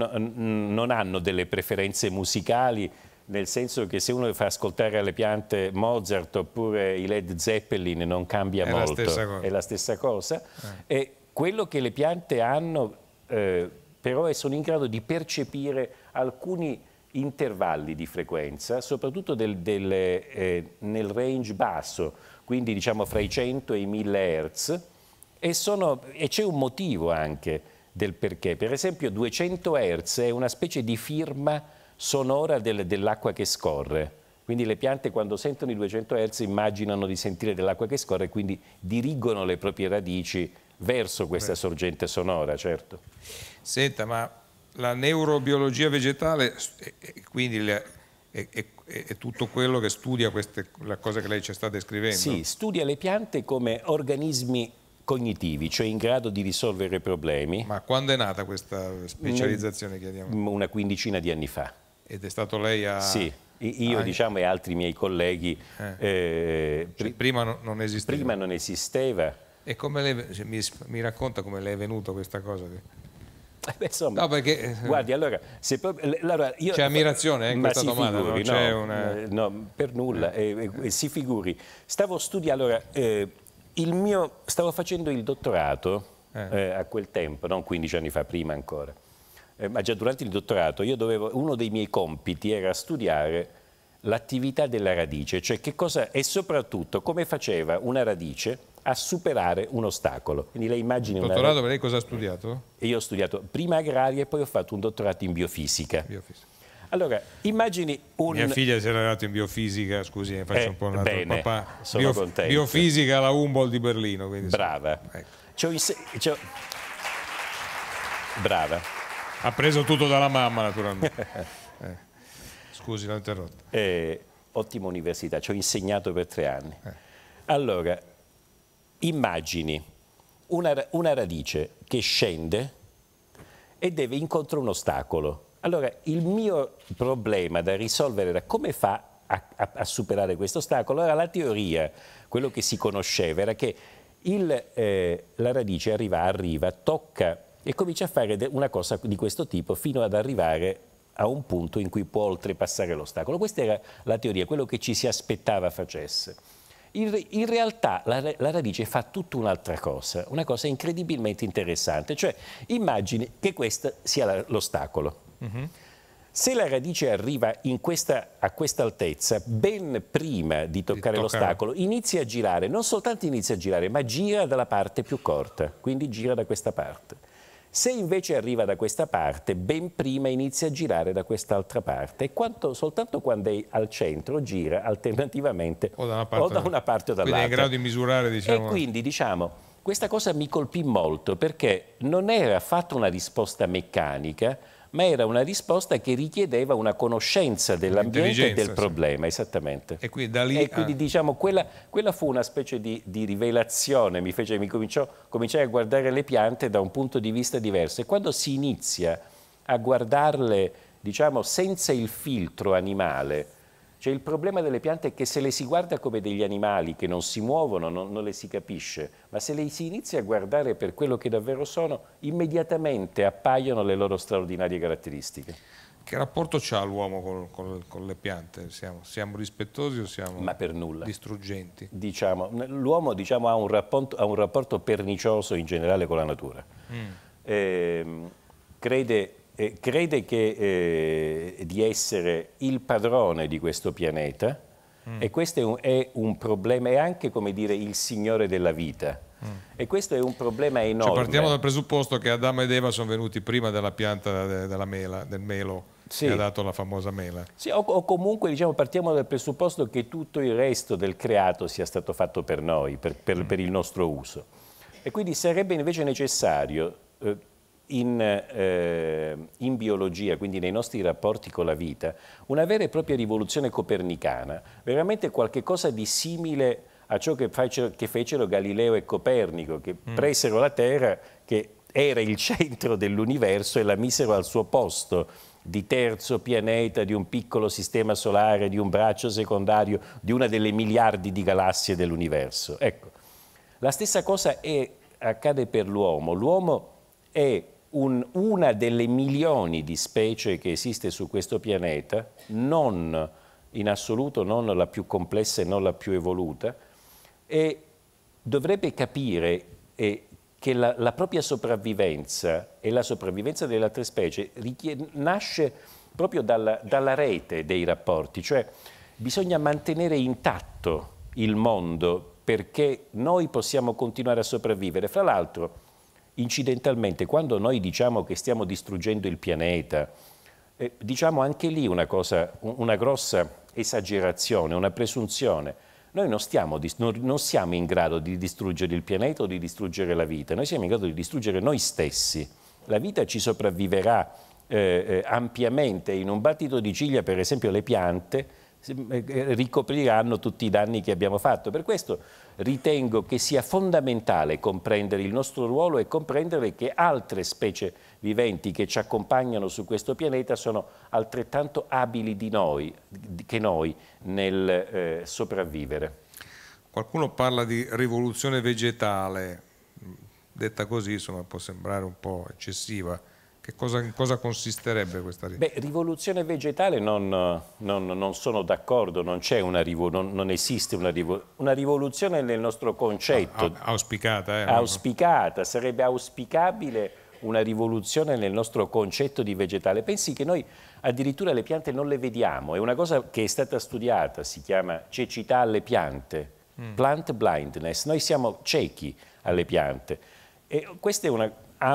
non hanno delle preferenze musicali nel senso che se uno fa ascoltare alle piante Mozart oppure i Led Zeppelin non cambia è molto, la è la stessa cosa. Eh. E quello che le piante hanno eh, però è sono in grado di percepire alcuni intervalli di frequenza, soprattutto del, del, eh, nel range basso, quindi diciamo fra i 100 e i 1000 Hz, e, e c'è un motivo anche del perché. Per esempio 200 Hz è una specie di firma sonora del, dell'acqua che scorre. Quindi le piante quando sentono i 200 Hz immaginano di sentire dell'acqua che scorre e quindi dirigono le proprie radici verso questa sorgente sonora, certo. Senta, ma la neurobiologia vegetale, e quindi le, e, e, e tutto quello che studia queste, la cosa che lei ci sta descrivendo? Sì, studia le piante come organismi cognitivi, cioè in grado di risolvere problemi. Ma quando è nata questa specializzazione? Mm, una quindicina di anni fa. Ed è stato lei a... Sì, io ah, diciamo, e altri miei colleghi. Eh. Eh, cioè, prima non esisteva. Prima non esisteva. E come lei, cioè, mi, mi, racconta come le è venuta questa cosa? Eh, beh, insomma, no, perché... Eh, guardi, allora, se allora io, c'è ammirazione eh, in questa domanda, figuri, no, no, una... Eh, no, per nulla, si figuri. Stavo studiando, allora, il mio, stavo facendo il dottorato a quel tempo, non 15 anni fa, prima ancora eh, ma già durante il dottorato, dovevo, uno dei miei compiti era studiare l'attività della radice, cioè che cosa e soprattutto come faceva una radice a superare un ostacolo. Quindi lei immagina... Dottorato, una... per lei cosa ha studiato? Io ho studiato prima agraria e poi ho fatto un dottorato in biofisica. biofisica. Allora, immagini un... Mia figlia si era laureata in biofisica, scusi, ne faccio eh, un po' un altro bene, papà. Sono Biof... contento. Biofisica alla Humboldt di Berlino. Brava. Sono... Ecco. Brava. Ha preso tutto dalla mamma naturalmente. eh. Scusi, l'ho interrotto. Eh, ottima università, ci ho insegnato per tre anni. Eh. Allora, immagini una, una radice che scende e deve incontrare un ostacolo. Allora, il mio problema da risolvere era come fa a, a, a superare questo ostacolo? Allora, la teoria, quello che si conosceva, era che il, eh, la radice arriva, arriva, tocca e comincia a fare una cosa di questo tipo fino ad arrivare a un punto in cui può oltrepassare l'ostacolo. Questa era la teoria, quello che ci si aspettava facesse. In, in realtà la, la, radice fa tutta un'altra cosa, una cosa incredibilmente interessante, cioè immagini che questo sia l'ostacolo. Mm -hmm. Se la radice arriva questa, a questa altezza, ben prima di toccare, toccare. l'ostacolo, inizia a girare, non soltanto inizia a girare, ma gira dalla parte più corta, quindi gira da questa parte. Se invece arriva da questa parte, ben prima inizia a girare da quest'altra parte, e quanto, soltanto quando è al centro gira alternativamente o da una parte o, da una parte o dall'altra. Quindi è in grado di misurare, diciamo... E quindi, diciamo, questa cosa mi colpì molto perché non era affatto una risposta meccanica, ma era una risposta che richiedeva una conoscenza dell'ambiente e del problema, sì. esattamente. E, qui, lì, e quindi, ah. diciamo quella, quella, fu una specie di, di rivelazione, mi, fece, mi cominciò, cominciai a guardare le piante da un punto di vista diverso e quando si inizia a guardarle diciamo senza il filtro animale, cioè il problema delle piante è che se le si guarda come degli animali che non si muovono, non, non le si capisce, ma se le si inizia a guardare per quello che davvero sono, immediatamente appaiono le loro straordinarie caratteristiche che rapporto c'ha l'uomo con, con, con, le piante? Siamo, siamo rispettosi o siamo distruggenti? Diciamo, l'uomo diciamo, ha, ha, un rapporto pernicioso in generale con la natura. Mm. Eh, crede eh, crede che, eh, di essere il padrone di questo pianeta mm. e questo è un, è un, problema, è anche come dire il signore della vita. Mm. E questo è un problema cioè, enorme. Cioè partiamo dal presupposto che Adamo ed Eva sono venuti prima della pianta de, della mela, del melo sì. che ha dato la famosa mela. Sì, o, o, comunque diciamo, partiamo dal presupposto che tutto il resto del creato sia stato fatto per noi, per, per, mm. per il nostro uso. E quindi sarebbe invece necessario eh, in, eh, in, biologia, quindi nei nostri rapporti con la vita, una vera e propria rivoluzione copernicana, veramente qualcosa di simile a ciò che, fecero, che fecero Galileo e Copernico, che mm. presero la Terra, che era il centro dell'universo, e la misero al suo posto di terzo pianeta, di un piccolo sistema solare, di un braccio secondario, di una delle miliardi di galassie dell'universo. Ecco, la stessa cosa è, accade per l'uomo. L'uomo è un, una delle milioni di specie che esiste su questo pianeta, non in assoluto non la più complessa e non la più evoluta, e dovrebbe capire eh, che la, la, propria sopravvivenza e la sopravvivenza delle altre specie nasce proprio dalla, dalla rete dei rapporti, cioè bisogna mantenere intatto il mondo perché noi possiamo continuare a sopravvivere. Fra l'altro, incidentalmente quando noi diciamo che stiamo distruggendo il pianeta, eh, diciamo anche lì una, cosa, una grossa esagerazione, una presunzione. Noi non, stiamo, non siamo in grado di distruggere il pianeta o di distruggere la vita, noi siamo in grado di distruggere noi stessi. La vita ci sopravviverà eh, eh ampiamente, in un battito di ciglia per esempio le piante eh, eh, ricopriranno tutti i danni che abbiamo fatto. Per questo ritengo che sia fondamentale comprendere il nostro ruolo e comprendere che altre specie viventi che ci accompagnano su questo pianeta sono altrettanto abili di noi, che noi nel eh, sopravvivere. Qualcuno parla di rivoluzione vegetale, detta così insomma, può sembrare un po' eccessiva, che cosa, in cosa consisterebbe questa rivoluzione? Beh, rivoluzione vegetale non, non, non sono d'accordo, non, non, esiste una, rivo una, rivoluzione nel nostro concetto. Ah, auspicata, eh? Auspicata, sarebbe auspicabile una rivoluzione nel nostro concetto di vegetale. Pensi che noi addirittura le piante non le vediamo, è una cosa che è stata studiata, si chiama cecità alle piante, mm. plant blindness, noi siamo ciechi alle piante. E questa è una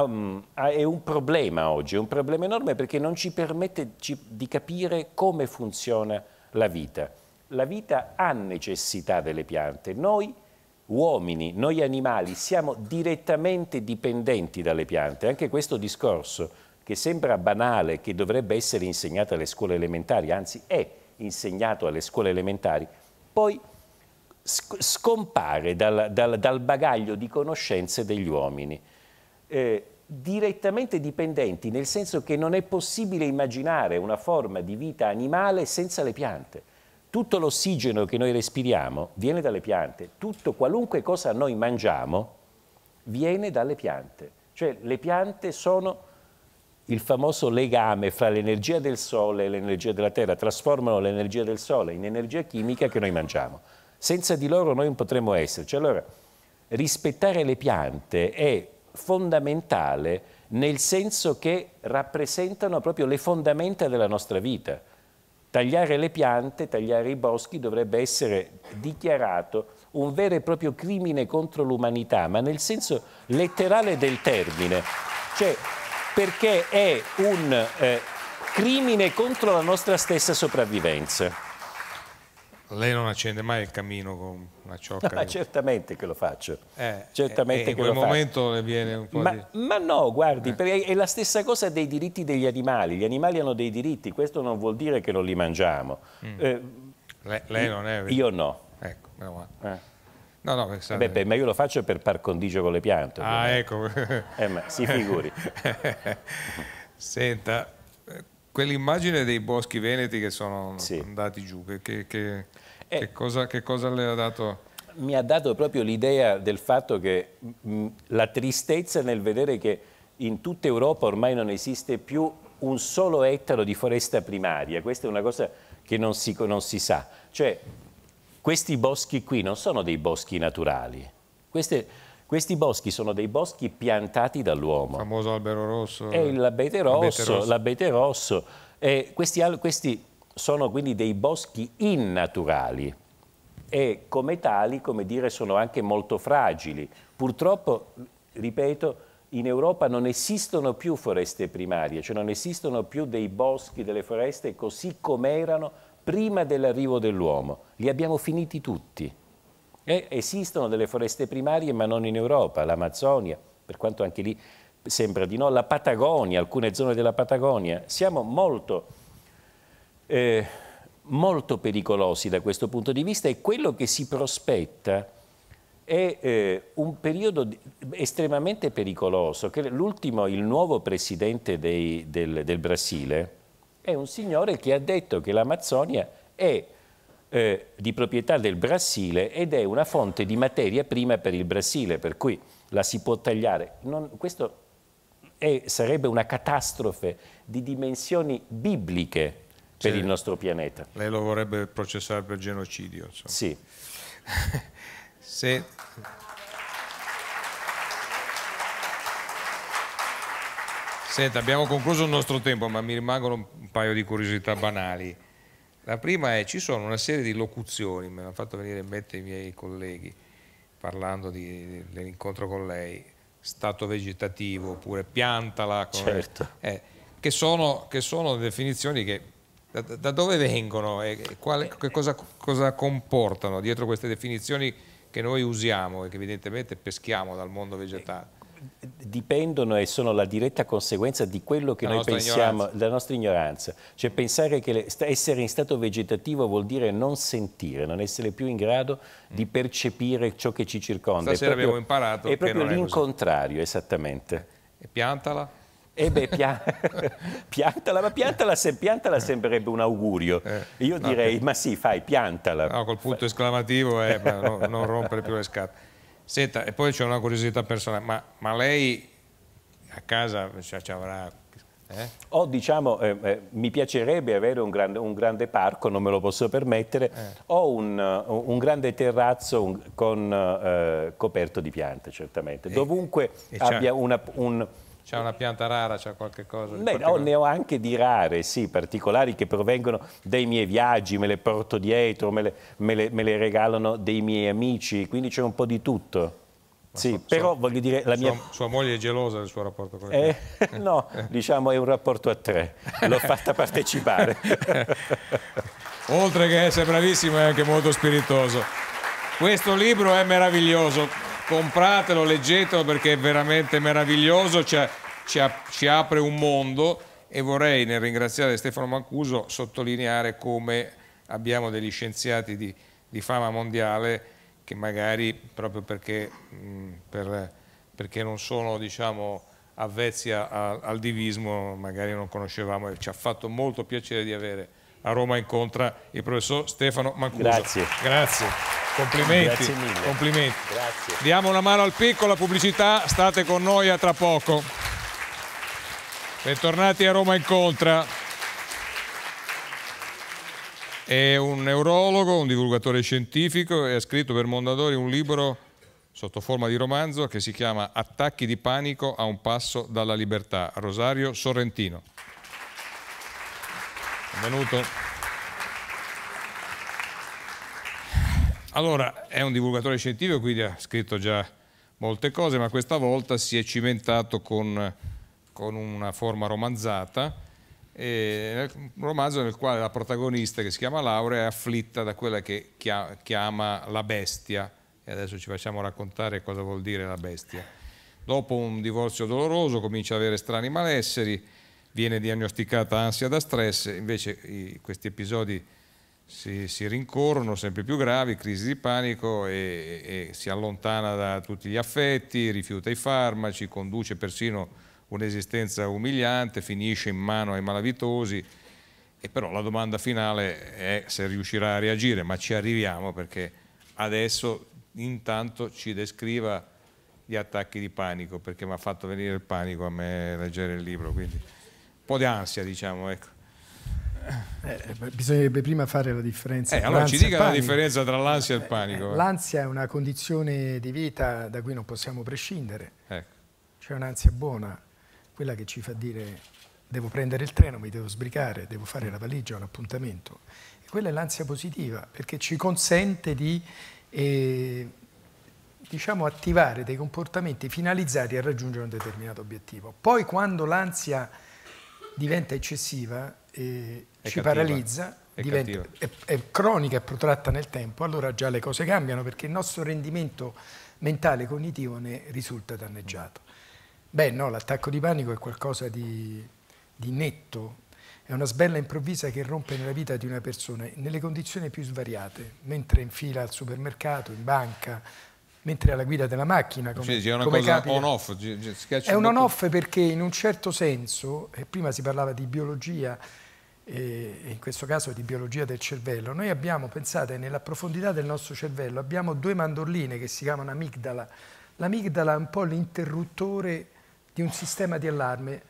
Mm, è un problema oggi, è un problema enorme perché non ci permette di capire come funziona la vita. La vita ha necessità delle piante, noi uomini, noi animali siamo direttamente dipendenti dalle piante, anche questo discorso che sembra banale, che dovrebbe essere insegnato alle scuole elementari, anzi è insegnato alle scuole elementari, poi sc scompare dal, dal, dal bagaglio di conoscenze degli uomini eh, direttamente dipendenti, nel senso che non è possibile immaginare una forma di vita animale senza le piante. Tutto l'ossigeno che noi respiriamo viene dalle piante, tutto qualunque cosa noi mangiamo viene dalle piante. Cioè le piante sono il famoso legame fra l'energia del sole e l'energia della terra, trasformano l'energia del sole in energia chimica che noi mangiamo. Senza di loro noi non potremmo esserci. Allora, rispettare le piante è fondamentale nel senso che rappresentano proprio le fondamenta della nostra vita. Tagliare le piante, tagliare i boschi dovrebbe essere dichiarato un vero e proprio crimine contro l'umanità, ma nel senso letterale del termine, cioè perché è un eh, crimine contro la nostra stessa sopravvivenza. Lei non accende mai il camino con una ciocca? No, ma certamente che lo faccio. Eh, certamente eh, in quel momento faccio. le viene un po' ma, di... ma no, guardi, eh. è la stessa cosa dei diritti degli animali. Gli animali hanno dei diritti, questo non vuol dire che non li mangiamo. Mm. Eh, le, lei non è... Io no. Ecco, meno male. Eh. No, no, pensate... beh, beh, ma io lo faccio per par condicio con le piante. Ah, ecco. Eh, ma si figuri. Senta, quell'immagine dei boschi veneti che sono sì. andati giù, che, che, che... Eh, che, cosa, che cosa le ha dato? Mi ha dato proprio l'idea del fatto che mh, mm, la tristezza nel vedere che in tutta Europa ormai non esiste più un solo ettaro di foresta primaria, questa è una cosa che non si, non si sa. Cioè, questi boschi qui non sono dei boschi naturali, Queste, questi boschi sono dei boschi piantati dall'uomo. Il famoso albero rosso. È l'abete rosso, l'abete rosso. rosso. E questi, questi sono quindi dei boschi innaturali e come tali, come dire, sono anche molto fragili. Purtroppo, ripeto, in Europa non esistono più foreste primarie, cioè non esistono più dei boschi, delle foreste così come erano prima dell'arrivo dell'uomo. Li abbiamo finiti tutti. E esistono delle foreste primarie, ma non in Europa, l'Amazzonia, per quanto anche lì sembra di no, la Patagonia, alcune zone della Patagonia. Siamo molto eh, molto pericolosi da questo punto di vista e quello che si prospetta è eh, un periodo estremamente pericoloso. L'ultimo, il nuovo presidente dei, del, del, Brasile, è un signore che ha detto che l'Amazzonia è eh, di proprietà del Brasile ed è una fonte di materia prima per il Brasile, per cui la si può tagliare. Non, questo è, sarebbe una catastrofe di dimensioni bibliche per il nostro pianeta. Lei lo vorrebbe processare per genocidio. Insomma. Sì. Se... Senta, abbiamo concluso il nostro tempo, ma mi rimangono un paio di curiosità banali. La prima è, ci sono una serie di locuzioni, me l'hanno fatto venire in mente i miei colleghi, parlando di, dell'incontro con lei, stato vegetativo, oppure piantala, certo. eh, che, sono, che sono definizioni che da, da dove vengono e quale, eh, eh. cosa, cosa comportano dietro queste definizioni che noi usiamo e che evidentemente peschiamo dal mondo vegetale? Eh, dipendono e sono la diretta conseguenza di quello che la noi pensiamo, ignoranza. la nostra ignoranza. Cioè pensare che essere in stato vegetativo vuol dire non sentire, non essere più in grado mm. di percepire ciò che ci circonda. Stasera proprio, abbiamo imparato è proprio l'incontrario, esattamente. E piantala? E eh beh, pia- piantala, ma piantala, se- piantala eh. sembrerebbe un augurio. Eh. Io no, direi, che... ma sì, fai, piantala. No, col punto esclamativo è eh, no, non rompere più le scatole. Senta, e poi c'è una curiosità personale, ma, ma lei a casa cioè, ci avrà eh? O diciamo, eh, eh, mi piacerebbe avere un grande, un grande, parco, non me lo posso permettere, o un, uh, un, grande terrazzo un, con, uh, coperto di piante, certamente, dovunque abbia certo. una, un, c'è una pianta rara, c'è qualche cosa? Beh, no, ne ho anche di rare, sì, particolari che provengono dai miei viaggi, me le porto dietro, me le, me le, me le regalano dei miei amici, quindi c'è un po' di tutto. sì, sua, però voglio dire la sua, mia... Sua moglie è gelosa del suo rapporto con lei? Eh, no, diciamo è un rapporto a tre, l'ho fatta partecipare. Oltre che essere bravissimo è anche molto spiritoso. Questo libro è meraviglioso compratelo, leggetelo perché è veramente meraviglioso, cioè, ci, a, ci apre un mondo e vorrei nel ringraziare Stefano Mancuso sottolineare come abbiamo degli scienziati di, di fama mondiale che magari proprio perché, mh, per, perché non sono diciamo, avvezzi a, a, al divismo magari non conoscevamo e ci ha fatto molto piacere di avere a Roma incontra il professor Stefano Mancuso. Grazie. Grazie. Complimenti. Grazie complimenti. Grazie. Diamo una mano al piccolo, pubblicità, state con noi a tra poco. Bentornati a Roma incontra. È un neurologo, un divulgatore scientifico e ha scritto per Mondadori un libro sotto forma di romanzo che si chiama Attacchi di panico a un passo dalla libertà. Rosario Sorrentino. Benvenuto. Allora, è un divulgatore scientifico, quindi ha scritto già molte cose, ma questa volta si è cimentato con, con una forma romanzata, un romanzo nel quale la protagonista, che si chiama Laura, è afflitta da quella che chiama la bestia, e adesso ci facciamo raccontare cosa vuol dire la bestia. Dopo un divorzio doloroso comincia ad avere strani malesseri, viene diagnosticata ansia da stress, invece i, questi episodi si, si, rincorrono sempre più gravi, crisi di panico e, e si allontana da tutti gli affetti, rifiuta i farmaci, conduce persino un'esistenza umiliante, finisce in mano ai malavitosi e però la domanda finale è se riuscirà a reagire, ma ci arriviamo perché adesso intanto ci descriva gli attacchi di panico, perché mi ha fatto venire il panico a me leggere il libro. Quindi po' di ansia, diciamo. Ecco. Eh, bisognerebbe prima fare la differenza. Eh, allora ci dica la differenza tra l'ansia e il eh, panico. Eh, l'ansia è una condizione di vita da cui non possiamo prescindere. Ecco. C'è un'ansia buona, quella che ci fa dire devo prendere il treno, mi devo sbrigare, devo fare la valigia, un appuntamento. E quella è l'ansia positiva perché ci consente di eh, diciamo, attivare dei comportamenti finalizzati a raggiungere un determinato obiettivo. Poi quando l'ansia diventa eccessiva e è ci cattiva, paralizza, è, diventa, è, è, cronica e protratta nel tempo, allora già le cose cambiano perché il nostro rendimento mentale e cognitivo ne risulta danneggiato. Beh no, l'attacco di panico è qualcosa di, di netto, è una sbella improvvisa che rompe nella vita di una persona nelle condizioni più svariate, mentre in fila al supermercato, in banca, mentre alla guida della macchina. Come, sì, è una cosa on-off. È un on-off perché in un certo senso, eh, prima si parlava di biologia, eh, e in questo caso di biologia del cervello, noi abbiamo, pensate, nella profondità del nostro cervello abbiamo due mandorline che si chiamano amigdala. L'amigdala è un po' l'interruttore di un sistema di allarme,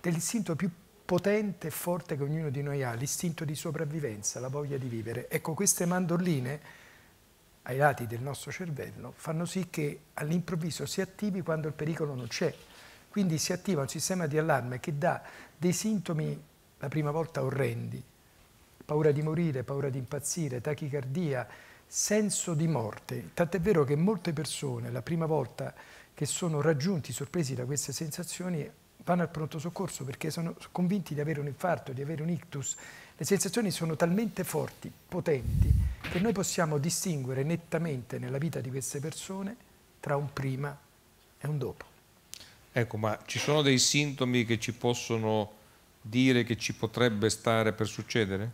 dell'istinto più potente e forte che ognuno di noi ha, l'istinto di sopravvivenza, la voglia di vivere. Ecco, queste mandorline ai lati del nostro cervello fanno sì che all'improvviso si attivi quando il pericolo non c'è. Quindi si attiva un sistema di allarme che dà dei sintomi la prima volta orrendi, paura di morire, paura di impazzire, tachicardia, senso di morte. Tant'è vero che molte persone la prima volta che sono raggiunti, sorpresi da queste sensazioni, vanno al pronto soccorso perché sono convinti di avere un infarto, di avere un ictus le sensazioni sono talmente forti, potenti, che noi possiamo distinguere nettamente nella vita di queste persone tra un prima e un dopo. Ecco, ma ci sono dei sintomi che ci possono dire che ci potrebbe stare per succedere?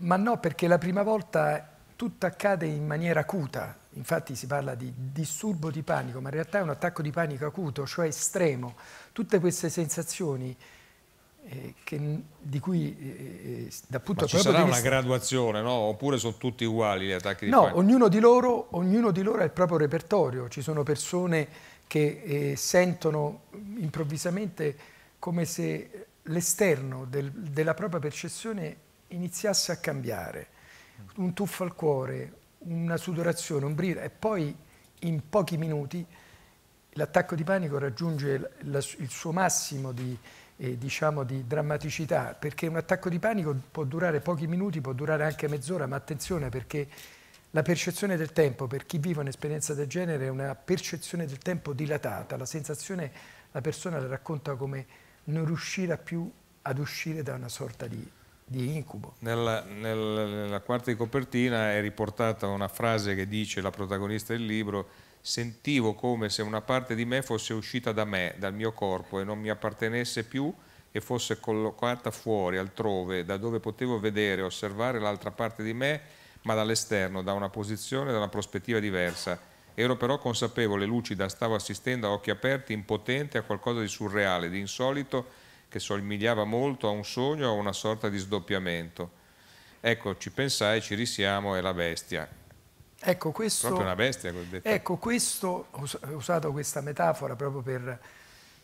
Ma no, perché la prima volta tutto accade in maniera acuta, infatti si parla di disturbo di panico, ma in realtà è un attacco di panico acuto, cioè estremo. Tutte queste sensazioni eh, che, di cui eh, eh da punto Ma ci sarà una vista... graduazione, no? oppure sono tutti uguali gli attacchi no, di No, ognuno di, loro, ognuno di loro ha il proprio repertorio, ci sono persone che eh, sentono mm, improvvisamente come se l'esterno del, della propria percezione iniziasse a cambiare, mm. un tuffo al cuore, una sudorazione, un brivido e poi in pochi minuti l'attacco di panico raggiunge il suo massimo di eh, diciamo di drammaticità, perché un attacco di panico può durare pochi minuti, può durare anche mezz'ora, ma attenzione perché la percezione del tempo per chi vive un'esperienza del genere è una percezione del tempo dilatata, la sensazione la persona la racconta come non riuscirà più ad uscire da una sorta di, di incubo. Nella, nella, nella quarta di copertina è riportata una frase che dice la protagonista del libro sentivo come se una parte di me fosse uscita da me, dal mio corpo e non mi appartenesse più e fosse collocata fuori, altrove, da dove potevo vedere, osservare l'altra parte di me, ma dall'esterno, da una posizione, da una prospettiva diversa. Ero però consapevole, lucida, stavo assistendo a occhi aperti, impotente a qualcosa di surreale, di insolito, che somigliava molto a un sogno o a una sorta di sdoppiamento. Ecco, ci pensai, ci risiamo, è la bestia. Ecco questo, proprio una bestia quel detto. Ecco questo, ho usato questa metafora proprio per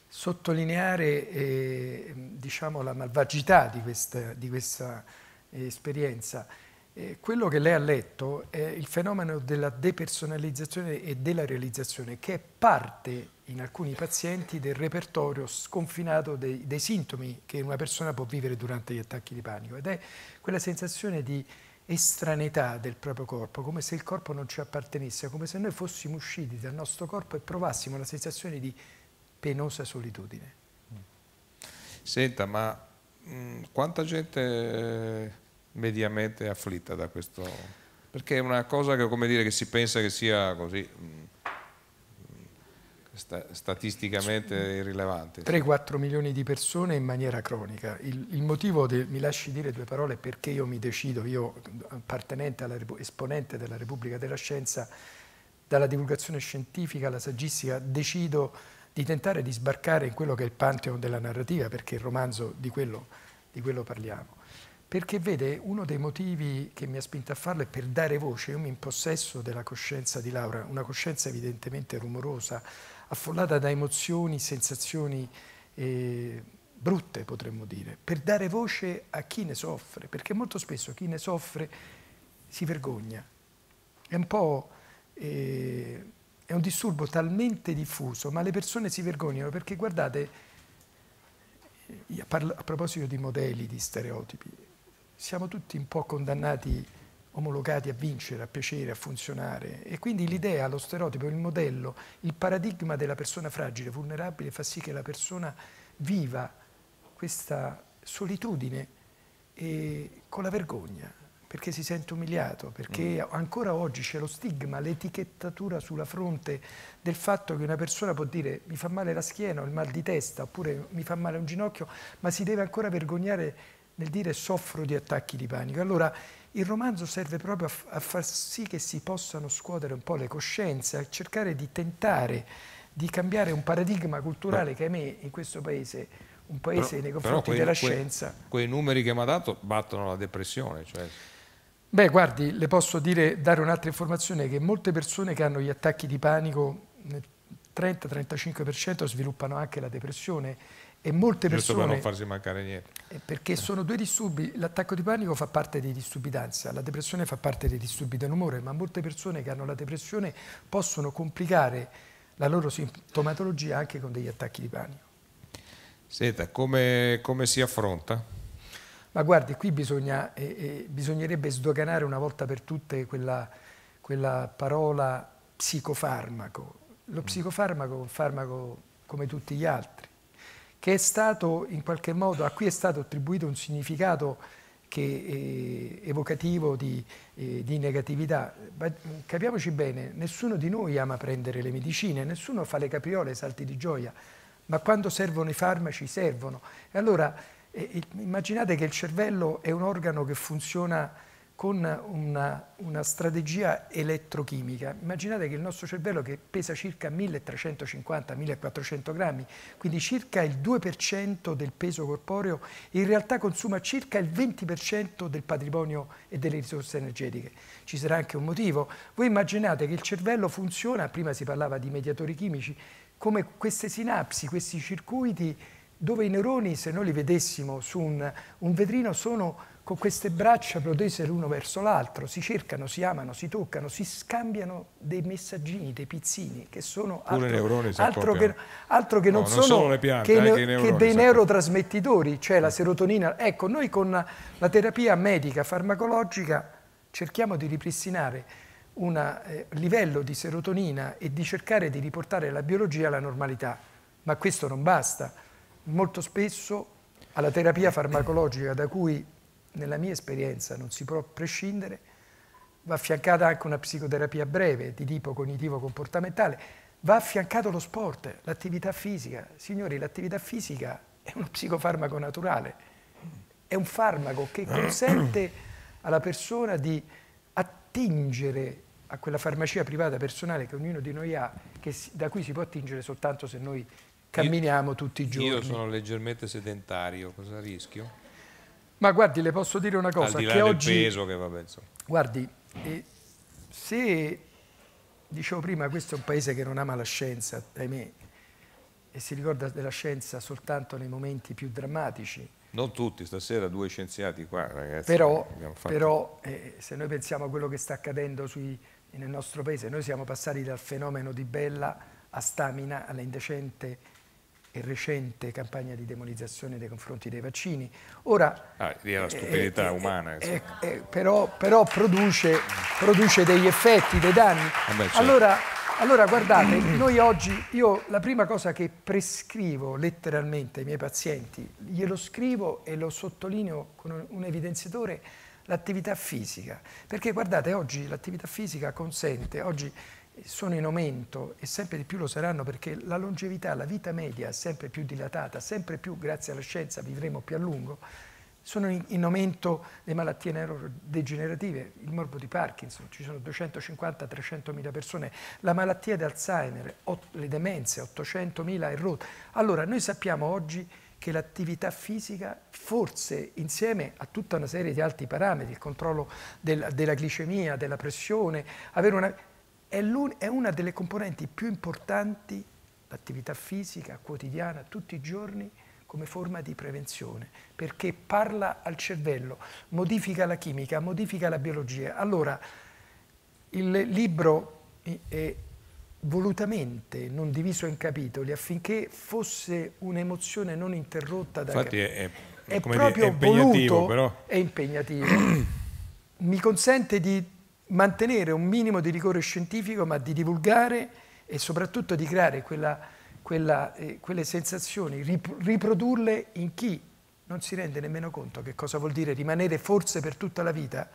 sottolineare eh, diciamo, la malvagità di questa, di questa eh, esperienza. Eh, quello che lei ha letto è il fenomeno della depersonalizzazione e della realizzazione, che è parte in alcuni pazienti del repertorio sconfinato dei, dei sintomi che una persona può vivere durante gli attacchi di panico, ed è quella sensazione di estraneità del proprio corpo, come se il corpo non ci appartenesse, come se noi fossimo usciti dal nostro corpo e provassimo la sensazione di penosa solitudine. Senta, ma mh, mm, quanta gente eh, mediamente è afflitta da questo? Perché è una cosa che, come dire, che si pensa che sia così... Mh mm, sta, statisticamente irrilevante. 3-4 milioni di persone in maniera cronica. Il, il motivo, de, mi lasci dire due parole, perché io mi decido, io appartenente alla, esponente della Repubblica della Scienza, dalla divulgazione scientifica alla saggistica, decido di tentare di sbarcare in quello che è il pantheon della narrativa, perché il romanzo di quello, di quello parliamo perché vede uno dei motivi che mi ha spinto a farlo è per dare voce, io mi impossesso della coscienza di Laura, una coscienza evidentemente rumorosa, affollata da emozioni, sensazioni eh, brutte, potremmo dire, per dare voce a chi ne soffre, perché molto spesso chi ne soffre si vergogna. È un po'... Eh, è un disturbo talmente diffuso, ma le persone si vergognano perché guardate, eh, a, a proposito di modelli, di stereotipi, siamo tutti un po' condannati omologati a vincere, a piacere, a funzionare. E quindi l'idea, lo stereotipo, il modello, il paradigma della persona fragile, vulnerabile, fa sì che la persona viva questa solitudine e con la vergogna, perché si sente umiliato, perché mm. ancora oggi c'è lo stigma, l'etichettatura sulla fronte del fatto che una persona può dire mi fa male la schiena, o il mal di testa, oppure mi fa male un ginocchio, ma si deve ancora vergognare nel dire soffro di attacchi di panico. Allora il romanzo serve proprio a, a far sì che si possano scuotere un po' le coscienze, a cercare di tentare di cambiare un paradigma culturale che ahimè in questo paese un paese però, nei confronti quei, della scienza. Quei, quei numeri che mi ha dato battono la depressione. Cioè. Beh, guardi, le posso dire, dare un'altra informazione, che molte persone che hanno gli attacchi di panico, nel 30-35% sviluppano anche la depressione e molte Giusto persone... per non farsi mancare niente. Eh, perché sono due disturbi, l'attacco di panico fa parte dei disturbi d'ansia, la depressione fa parte dei disturbi dell'umore, ma molte persone che hanno la depressione possono complicare la loro sintomatologia anche con degli attacchi di panico. Senta, come, come si affronta? Ma guardi, qui bisogna, eh, eh, bisognerebbe sdoganare una volta per tutte quella, quella parola psicofarmaco. Lo mm. psicofarmaco è un farmaco come tutti gli altri che è stato in qualche modo, a cui è stato attribuito un significato che è eh, evocativo di, eh, di negatività. Ma mm, capiamoci bene, nessuno di noi ama prendere le medicine, nessuno fa le capriole, i salti di gioia, ma quando servono i farmaci servono. E allora eh, immaginate che il cervello è un organo che funziona con una, una, strategia elettrochimica. Immaginate che il nostro cervello, che pesa circa 1350-1400 grammi, quindi circa il 2% del peso corporeo, in realtà consuma circa il 20% del patrimonio e delle risorse energetiche. Ci sarà anche un motivo. Voi immaginate che il cervello funziona, prima si parlava di mediatori chimici, come queste sinapsi, questi circuiti dove i neuroni, se noi li vedessimo su un, un vetrino, sono con queste braccia protese l'uno verso l'altro, si cercano, si amano, si toccano, si scambiano dei messaggini, dei pizzini, che sono altro, altro, che, altro che, no, non, non, sono, piante, che, eh, che dei neurotrasmettitori, cioè la mm. serotonina. Ecco, noi con la terapia medica, farmacologica, cerchiamo di ripristinare un eh, livello di serotonina e di cercare di riportare la biologia alla normalità. Ma questo non basta. Molto spesso alla terapia farmacologica da cui nella mia esperienza non si può prescindere, va affiancata anche una psicoterapia breve di tipo cognitivo-comportamentale, va affiancato lo sport, l'attività fisica. Signori, l'attività fisica è uno psicofarmaco naturale, è un farmaco che consente alla persona di attingere a quella farmacia privata personale che ognuno di noi ha, che, da cui si può attingere soltanto se noi camminiamo io, tutti i giorni. Io sono leggermente sedentario, cosa rischio? Ma guardi, le posso dire una cosa. Al di là che del oggi, peso che vabbè, insomma. Guardi, eh, se dicevo prima, questo è un paese che non ama la scienza, ahimè, e si ricorda della scienza soltanto nei momenti più drammatici. Non tutti, stasera due scienziati qua, ragazzi. Però, però eh, se noi pensiamo a quello che sta accadendo sui, nel nostro paese, noi siamo passati dal fenomeno di Bella a Stamina, all'indecente e recente campagna di demonizzazione nei confronti dei vaccini. Ora, ah, è una eh, stupidità eh, eh, umana. Eh, eh, però, però produce, produce, degli effetti, dei danni. Vabbè, eh certo. allora, allora, guardate, noi oggi, io la prima cosa che prescrivo letteralmente ai miei pazienti, glielo scrivo e lo sottolineo con un evidenziatore, l'attività fisica. Perché guardate, oggi l'attività fisica consente, oggi sono in aumento e sempre di più lo saranno perché la longevità, la vita media è sempre più dilatata, sempre più grazie alla scienza vivremo più a lungo, sono in, aumento le malattie neurodegenerative, il morbo di Parkinson, ci sono 250-300 mila persone, la malattia di Alzheimer, le demenze, 800 mila e rotta. Allora noi sappiamo oggi che l'attività fisica, forse insieme a tutta una serie di altri parametri, il controllo del, della glicemia, della pressione, avere una è, è una delle componenti più importanti, l'attività fisica quotidiana, tutti i giorni, come forma di prevenzione, perché parla al cervello, modifica la chimica, modifica la biologia. Allora, il libro è volutamente non diviso in capitoli affinché fosse un'emozione non interrotta da Infatti è, è, è proprio dire, è impegnativo, voluto, però. è impegnativo. Mi consente di mantenere un minimo di rigore scientifico, ma di divulgare e soprattutto di creare quella, quella, eh, quelle sensazioni, riprodurle in chi non si rende nemmeno conto che cosa vuol dire rimanere forse per tutta la vita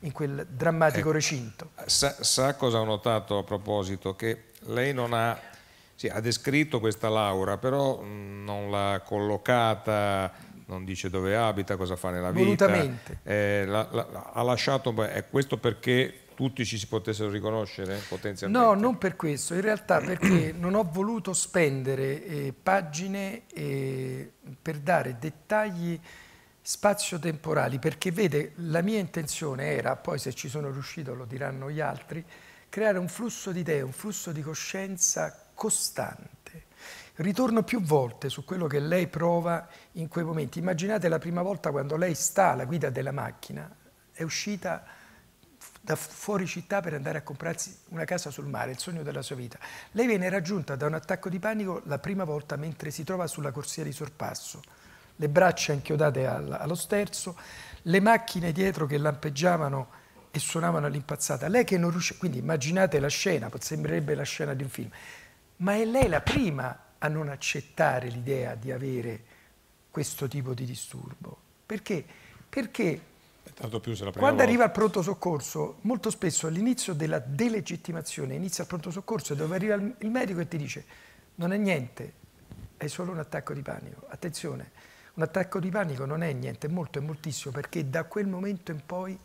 in quel drammatico eh, recinto. Sa, sa, cosa ho notato a proposito? Che lei non ha, sì, ha descritto questa laurea, però mm, non l'ha collocata non dice dove abita, cosa fa nella vita. Eh, la, la, ha lasciato, è questo perché tutti ci si potessero riconoscere potenzialmente? No, non per questo, in realtà perché non ho voluto spendere eh, pagine eh, per dare dettagli spazio-temporali, perché vede, la mia intenzione era, poi se ci sono riuscito lo diranno gli altri, creare un flusso di idee, un flusso di coscienza costante Ritorno più volte su quello che lei prova in quei momenti. Immaginate la prima volta quando lei sta alla guida della macchina, è uscita da fuori città per andare a comprarsi una casa sul mare, il sogno della sua vita. Lei viene raggiunta da un attacco di panico la prima volta mentre si trova sulla corsia di sorpasso, le braccia inchiodate allo sterzo, le macchine dietro che lampeggiavano e suonavano all'impazzata. Lei che non riusciva, quindi immaginate la scena, sembrerebbe la scena di un film, ma è lei la prima a non accettare l'idea di avere questo tipo di disturbo. Perché? Perché eh, quando arriva al pronto soccorso, molto spesso all'inizio della delegittimazione inizia il pronto soccorso dove arriva il medico e ti dice non è niente, è solo un attacco di panico. Attenzione, un attacco di panico non è niente, è molto, è moltissimo, perché da quel momento in poi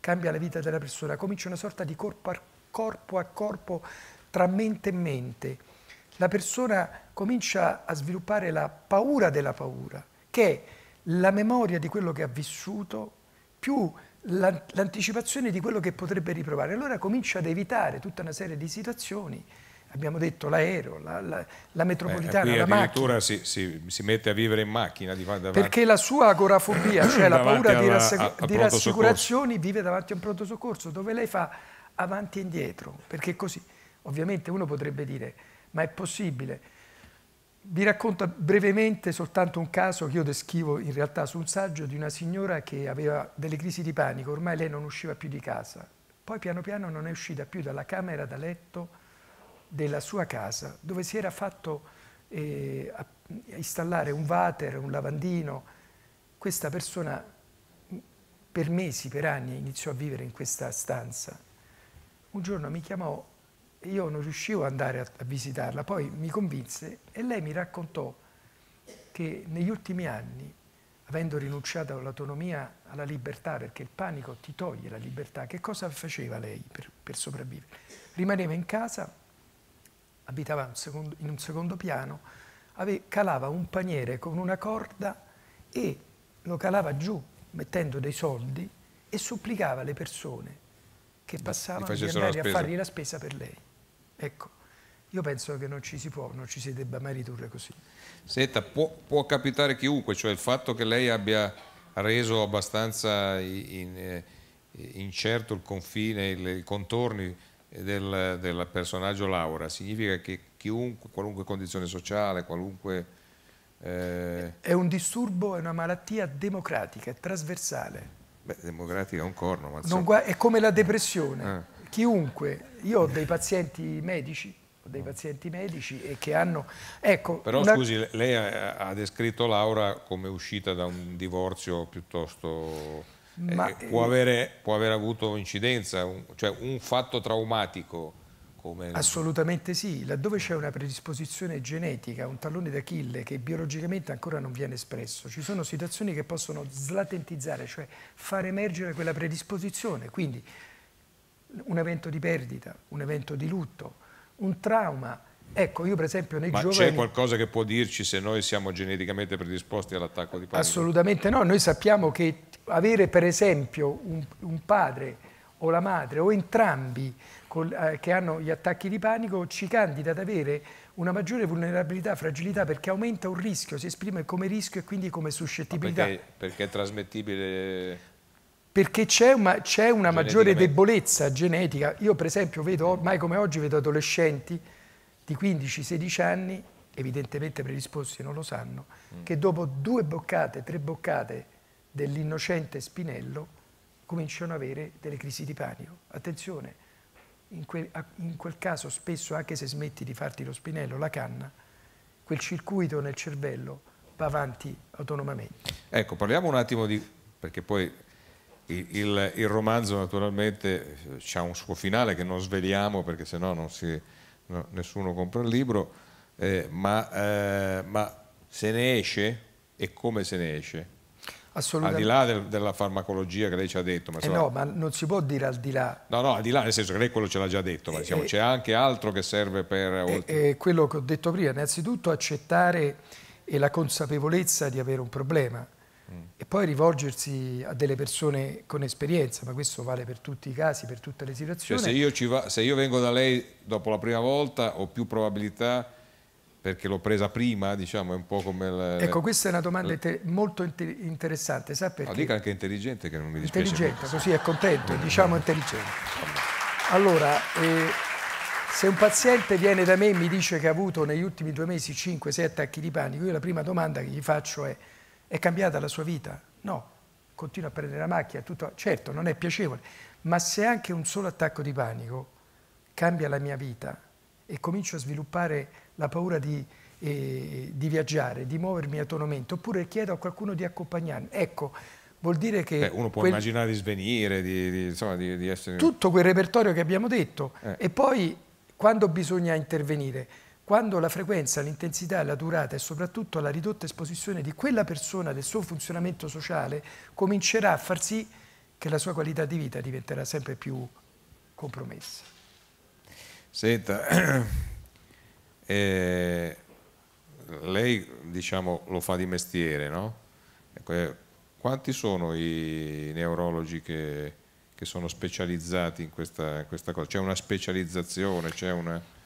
cambia la vita della persona, comincia una sorta di corpo a corpo, a corpo tra mente e mente la persona comincia a sviluppare la paura della paura, che è la memoria di quello che ha vissuto più l'anticipazione di quello che potrebbe riprovare. Allora comincia ad evitare tutta una serie di situazioni abbiamo detto l'aereo, la, la, la, metropolitana, eh, la macchina. Addirittura si, si, si, mette a vivere in macchina di davanti. Perché la sua agorafobia, cioè la paura alla, di, rassec- a, a di rassicurazioni, vive davanti a un pronto soccorso, dove lei fa avanti e indietro, perché così. Ovviamente uno potrebbe dire ma è possibile. Vi racconto brevemente soltanto un caso che io descrivo in realtà su un saggio di una signora che aveva delle crisi di panico, ormai lei non usciva più di casa, poi piano piano non è uscita più dalla camera da letto della sua casa, dove si era fatto eh, installare un water, un lavandino. Questa persona per mesi, per anni iniziò a vivere in questa stanza. Un giorno mi chiamò io non riuscivo ad andare a, a visitarla, poi mi convinse e lei mi raccontò che negli ultimi anni, avendo rinunciato all'autonomia, alla libertà, perché il panico ti toglie la libertà, che cosa faceva lei per, per sopravvivere? Rimaneva in casa, abitava un secondo, in un secondo piano, ave, calava un paniere con una corda e lo calava giù mettendo dei soldi e supplicava le persone che passavano di andare a fargli la spesa per lei. Ecco, io penso che non ci si può, non ci si debba mai ridurre così. Senta, può, può capitare chiunque, cioè il fatto che lei abbia reso abbastanza in, in, eh, incerto il confine, il, i contorni del, del, personaggio Laura, significa che chiunque, qualunque condizione sociale, qualunque... Eh... È un disturbo, è una malattia democratica, trasversale. Beh, democratica è un corno, ma... Non, è come la depressione. Eh chiunque, io ho dei pazienti medici, dei pazienti medici e che hanno... Ecco, Però una... scusi, lei ha descritto Laura come uscita da un divorzio piuttosto... Eh, Ma, eh, può, avere, può, aver avuto incidenza, un, cioè un fatto traumatico? Come... Assolutamente sì, laddove c'è una predisposizione genetica, un tallone d'Achille che biologicamente ancora non viene espresso, ci sono situazioni che possono slatentizzare, cioè far emergere quella predisposizione, quindi un evento di perdita, un evento di lutto, un trauma. Ecco, io per esempio nei Ma giovani... c'è qualcosa che può dirci se noi siamo geneticamente predisposti all'attacco di panico? Assolutamente no, noi sappiamo che avere per esempio un, un padre o la madre o entrambi col, eh, che hanno gli attacchi di panico ci candida ad avere una maggiore vulnerabilità, fragilità perché aumenta un rischio, si esprime come rischio e quindi come suscettibilità. Perché, perché, è trasmettibile? perché c'è una, una maggiore debolezza genetica. Io per esempio vedo, ormai come oggi, vedo adolescenti di 15-16 anni, evidentemente predisposti non lo sanno, mm. che dopo due boccate, tre boccate dell'innocente Spinello cominciano ad avere delle crisi di panico. Attenzione, in quel, in quel caso spesso anche se smetti di farti lo Spinello, la canna, quel circuito nel cervello va avanti autonomamente. Ecco, parliamo un attimo di... perché poi il, il, il romanzo naturalmente ha un suo finale che non sveliamo perché sennò non si, no, nessuno compra il libro, eh, ma, eh, ma, se ne esce e come se ne esce? Assolutamente. Al di là del, della farmacologia che lei ci ha detto. Ma eh no, ma non si può dire al di là. No, no, al di là, nel senso che lei quello ce l'ha già detto, ma eh, diciamo, eh, c'è anche altro che serve per... Eh, e, quello che ho detto prima, innanzitutto accettare e la consapevolezza di avere un problema Mm. e poi rivolgersi a delle persone con esperienza, ma questo vale per tutti i casi, per tutte le cioè, situazioni. Cioè, se, io va, se, io vengo da lei dopo la prima volta ho più probabilità perché l'ho presa prima, diciamo, è un po' come... Le, ecco, questa è una domanda le... molto interessante, sa perché? No, dica anche intelligente che non mi dispiace. Intelligente, così è contento, diciamo intelligente. Allora, eh, se un paziente viene da me e mi dice che ha avuto negli ultimi due mesi 5-6 attacchi di panico, io la prima domanda che gli faccio è è cambiata la sua vita? No, continua a prendere la macchina, tutto, certo non è piacevole, ma se anche un solo attacco di panico cambia la mia vita e comincio a sviluppare la paura di, eh, di viaggiare, di muovermi autonomamente, oppure chiedo a qualcuno di accompagnarmi, ecco, vuol dire che... Beh, uno può quel... immaginare di svenire, di, di, insomma, di, di, essere... Tutto quel repertorio che abbiamo detto eh. e poi quando bisogna intervenire quando la frequenza, l'intensità, la durata e soprattutto la ridotta esposizione di quella persona del suo funzionamento sociale comincerà a far sì che la sua qualità di vita diventerà sempre più compromessa. Senta, eh, lei diciamo, lo fa di mestiere, no? Ecco, eh, quanti sono i neurologi che, che sono specializzati in questa, in questa cosa? C'è una specializzazione, c'è una...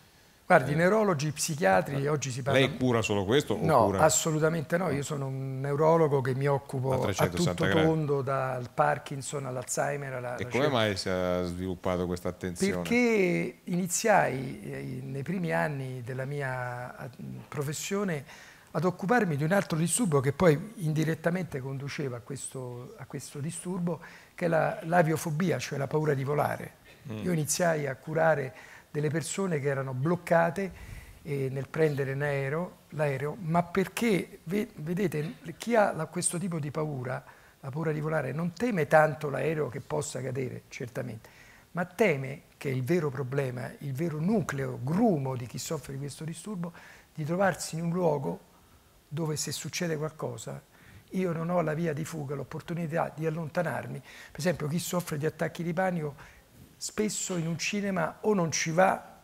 Guardi, eh. neurologi, psichiatri, oggi si parla... Lei cura solo questo? No, cura... assolutamente no, io sono un neurologo che mi occupo a tutto tondo, dal Parkinson all'Alzheimer alla... E come mai si è sviluppato questa attenzione? Perché iniziai eh, nei primi anni della mia eh, professione ad occuparmi di un altro disturbo che poi indirettamente conduceva a questo, a questo disturbo, che è la l'aviofobia, cioè la paura di volare. Mm. Io iniziai a curare delle persone che erano bloccate eh, nel prendere l'aereo, ma perché, vedete, chi ha la, questo tipo di paura, la paura di volare, non teme tanto l'aereo che possa cadere, certamente, ma teme, che il vero problema, il vero nucleo grumo di chi soffre di questo disturbo, di trovarsi in un luogo dove se succede qualcosa io non ho la via di fuga, l'opportunità di allontanarmi. Per esempio chi soffre di attacchi di panico spesso in un cinema o non ci va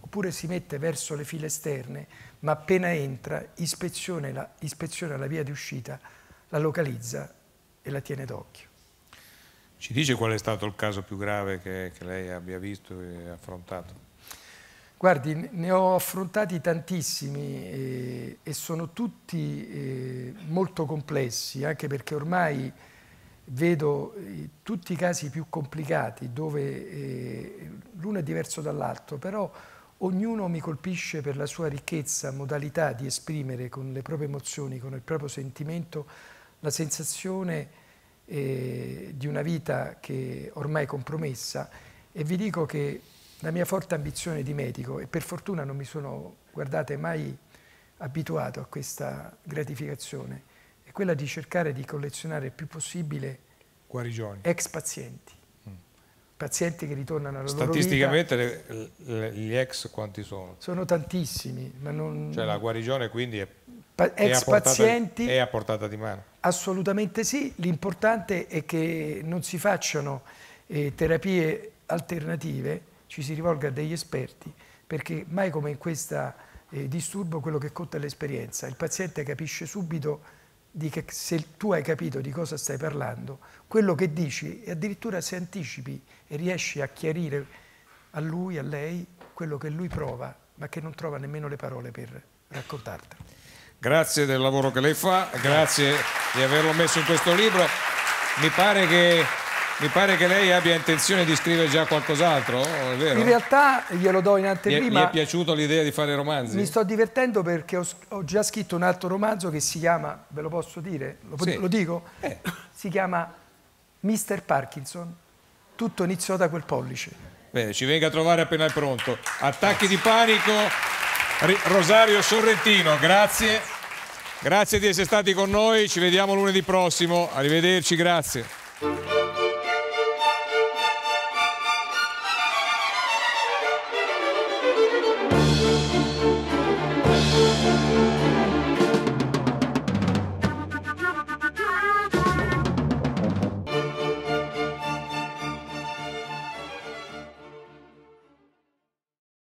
oppure si mette verso le file esterne, ma appena entra ispezione la, ispeziona la via di uscita, la localizza e la tiene d'occhio. Ci dice qual è stato il caso più grave che, che lei abbia visto e affrontato? Guardi, ne ho affrontati tantissimi eh, e sono tutti eh, molto complessi, anche perché ormai vedo eh, tutti i casi più complicati dove eh, l'uno è diverso dall'altro, però ognuno mi colpisce per la sua ricchezza, modalità di esprimere con le proprie emozioni, con il proprio sentimento, la sensazione eh, di una vita che ormai è compromessa e vi dico che la mia forte ambizione di medico, e per fortuna non mi sono, guardate, mai abituato a questa gratificazione, quella di cercare di collezionare il più possibile Guarigioni. ex pazienti, mm. pazienti che ritornano alla loro vita. Statisticamente gli ex quanti sono? Sono tantissimi, ma non... Cioè la guarigione quindi è, pa è, a, portata di, è a portata di mano? Assolutamente sì, l'importante è che non si facciano eh, terapie alternative, ci si rivolga a degli esperti, perché mai come in questo eh, disturbo quello che conta è l'esperienza, il paziente capisce subito che, se tu hai capito di cosa stai parlando, quello che dici, e addirittura se anticipi e riesci a chiarire a lui, a lei, quello che lui prova, ma che non trova nemmeno le parole per raccontartelo. Grazie del lavoro che lei fa, grazie di averlo messo in questo libro. Mi pare che mi pare che lei abbia intenzione di scrivere già qualcos'altro, è vero? In realtà glielo do in anteprima. Mi è, è piaciuta l'idea di fare romanzi? Mi sto divertendo perché ho, ho, già scritto un altro romanzo che si chiama, ve lo posso dire? Lo, sì. lo dico? Eh. Si chiama Mr. Parkinson. Tutto iniziò da quel pollice. Bene, ci venga a trovare appena è pronto. Attacchi di panico, Rosario Sorrentino, grazie. Grazie di essere stati con noi, ci vediamo lunedì prossimo. Arrivederci, grazie.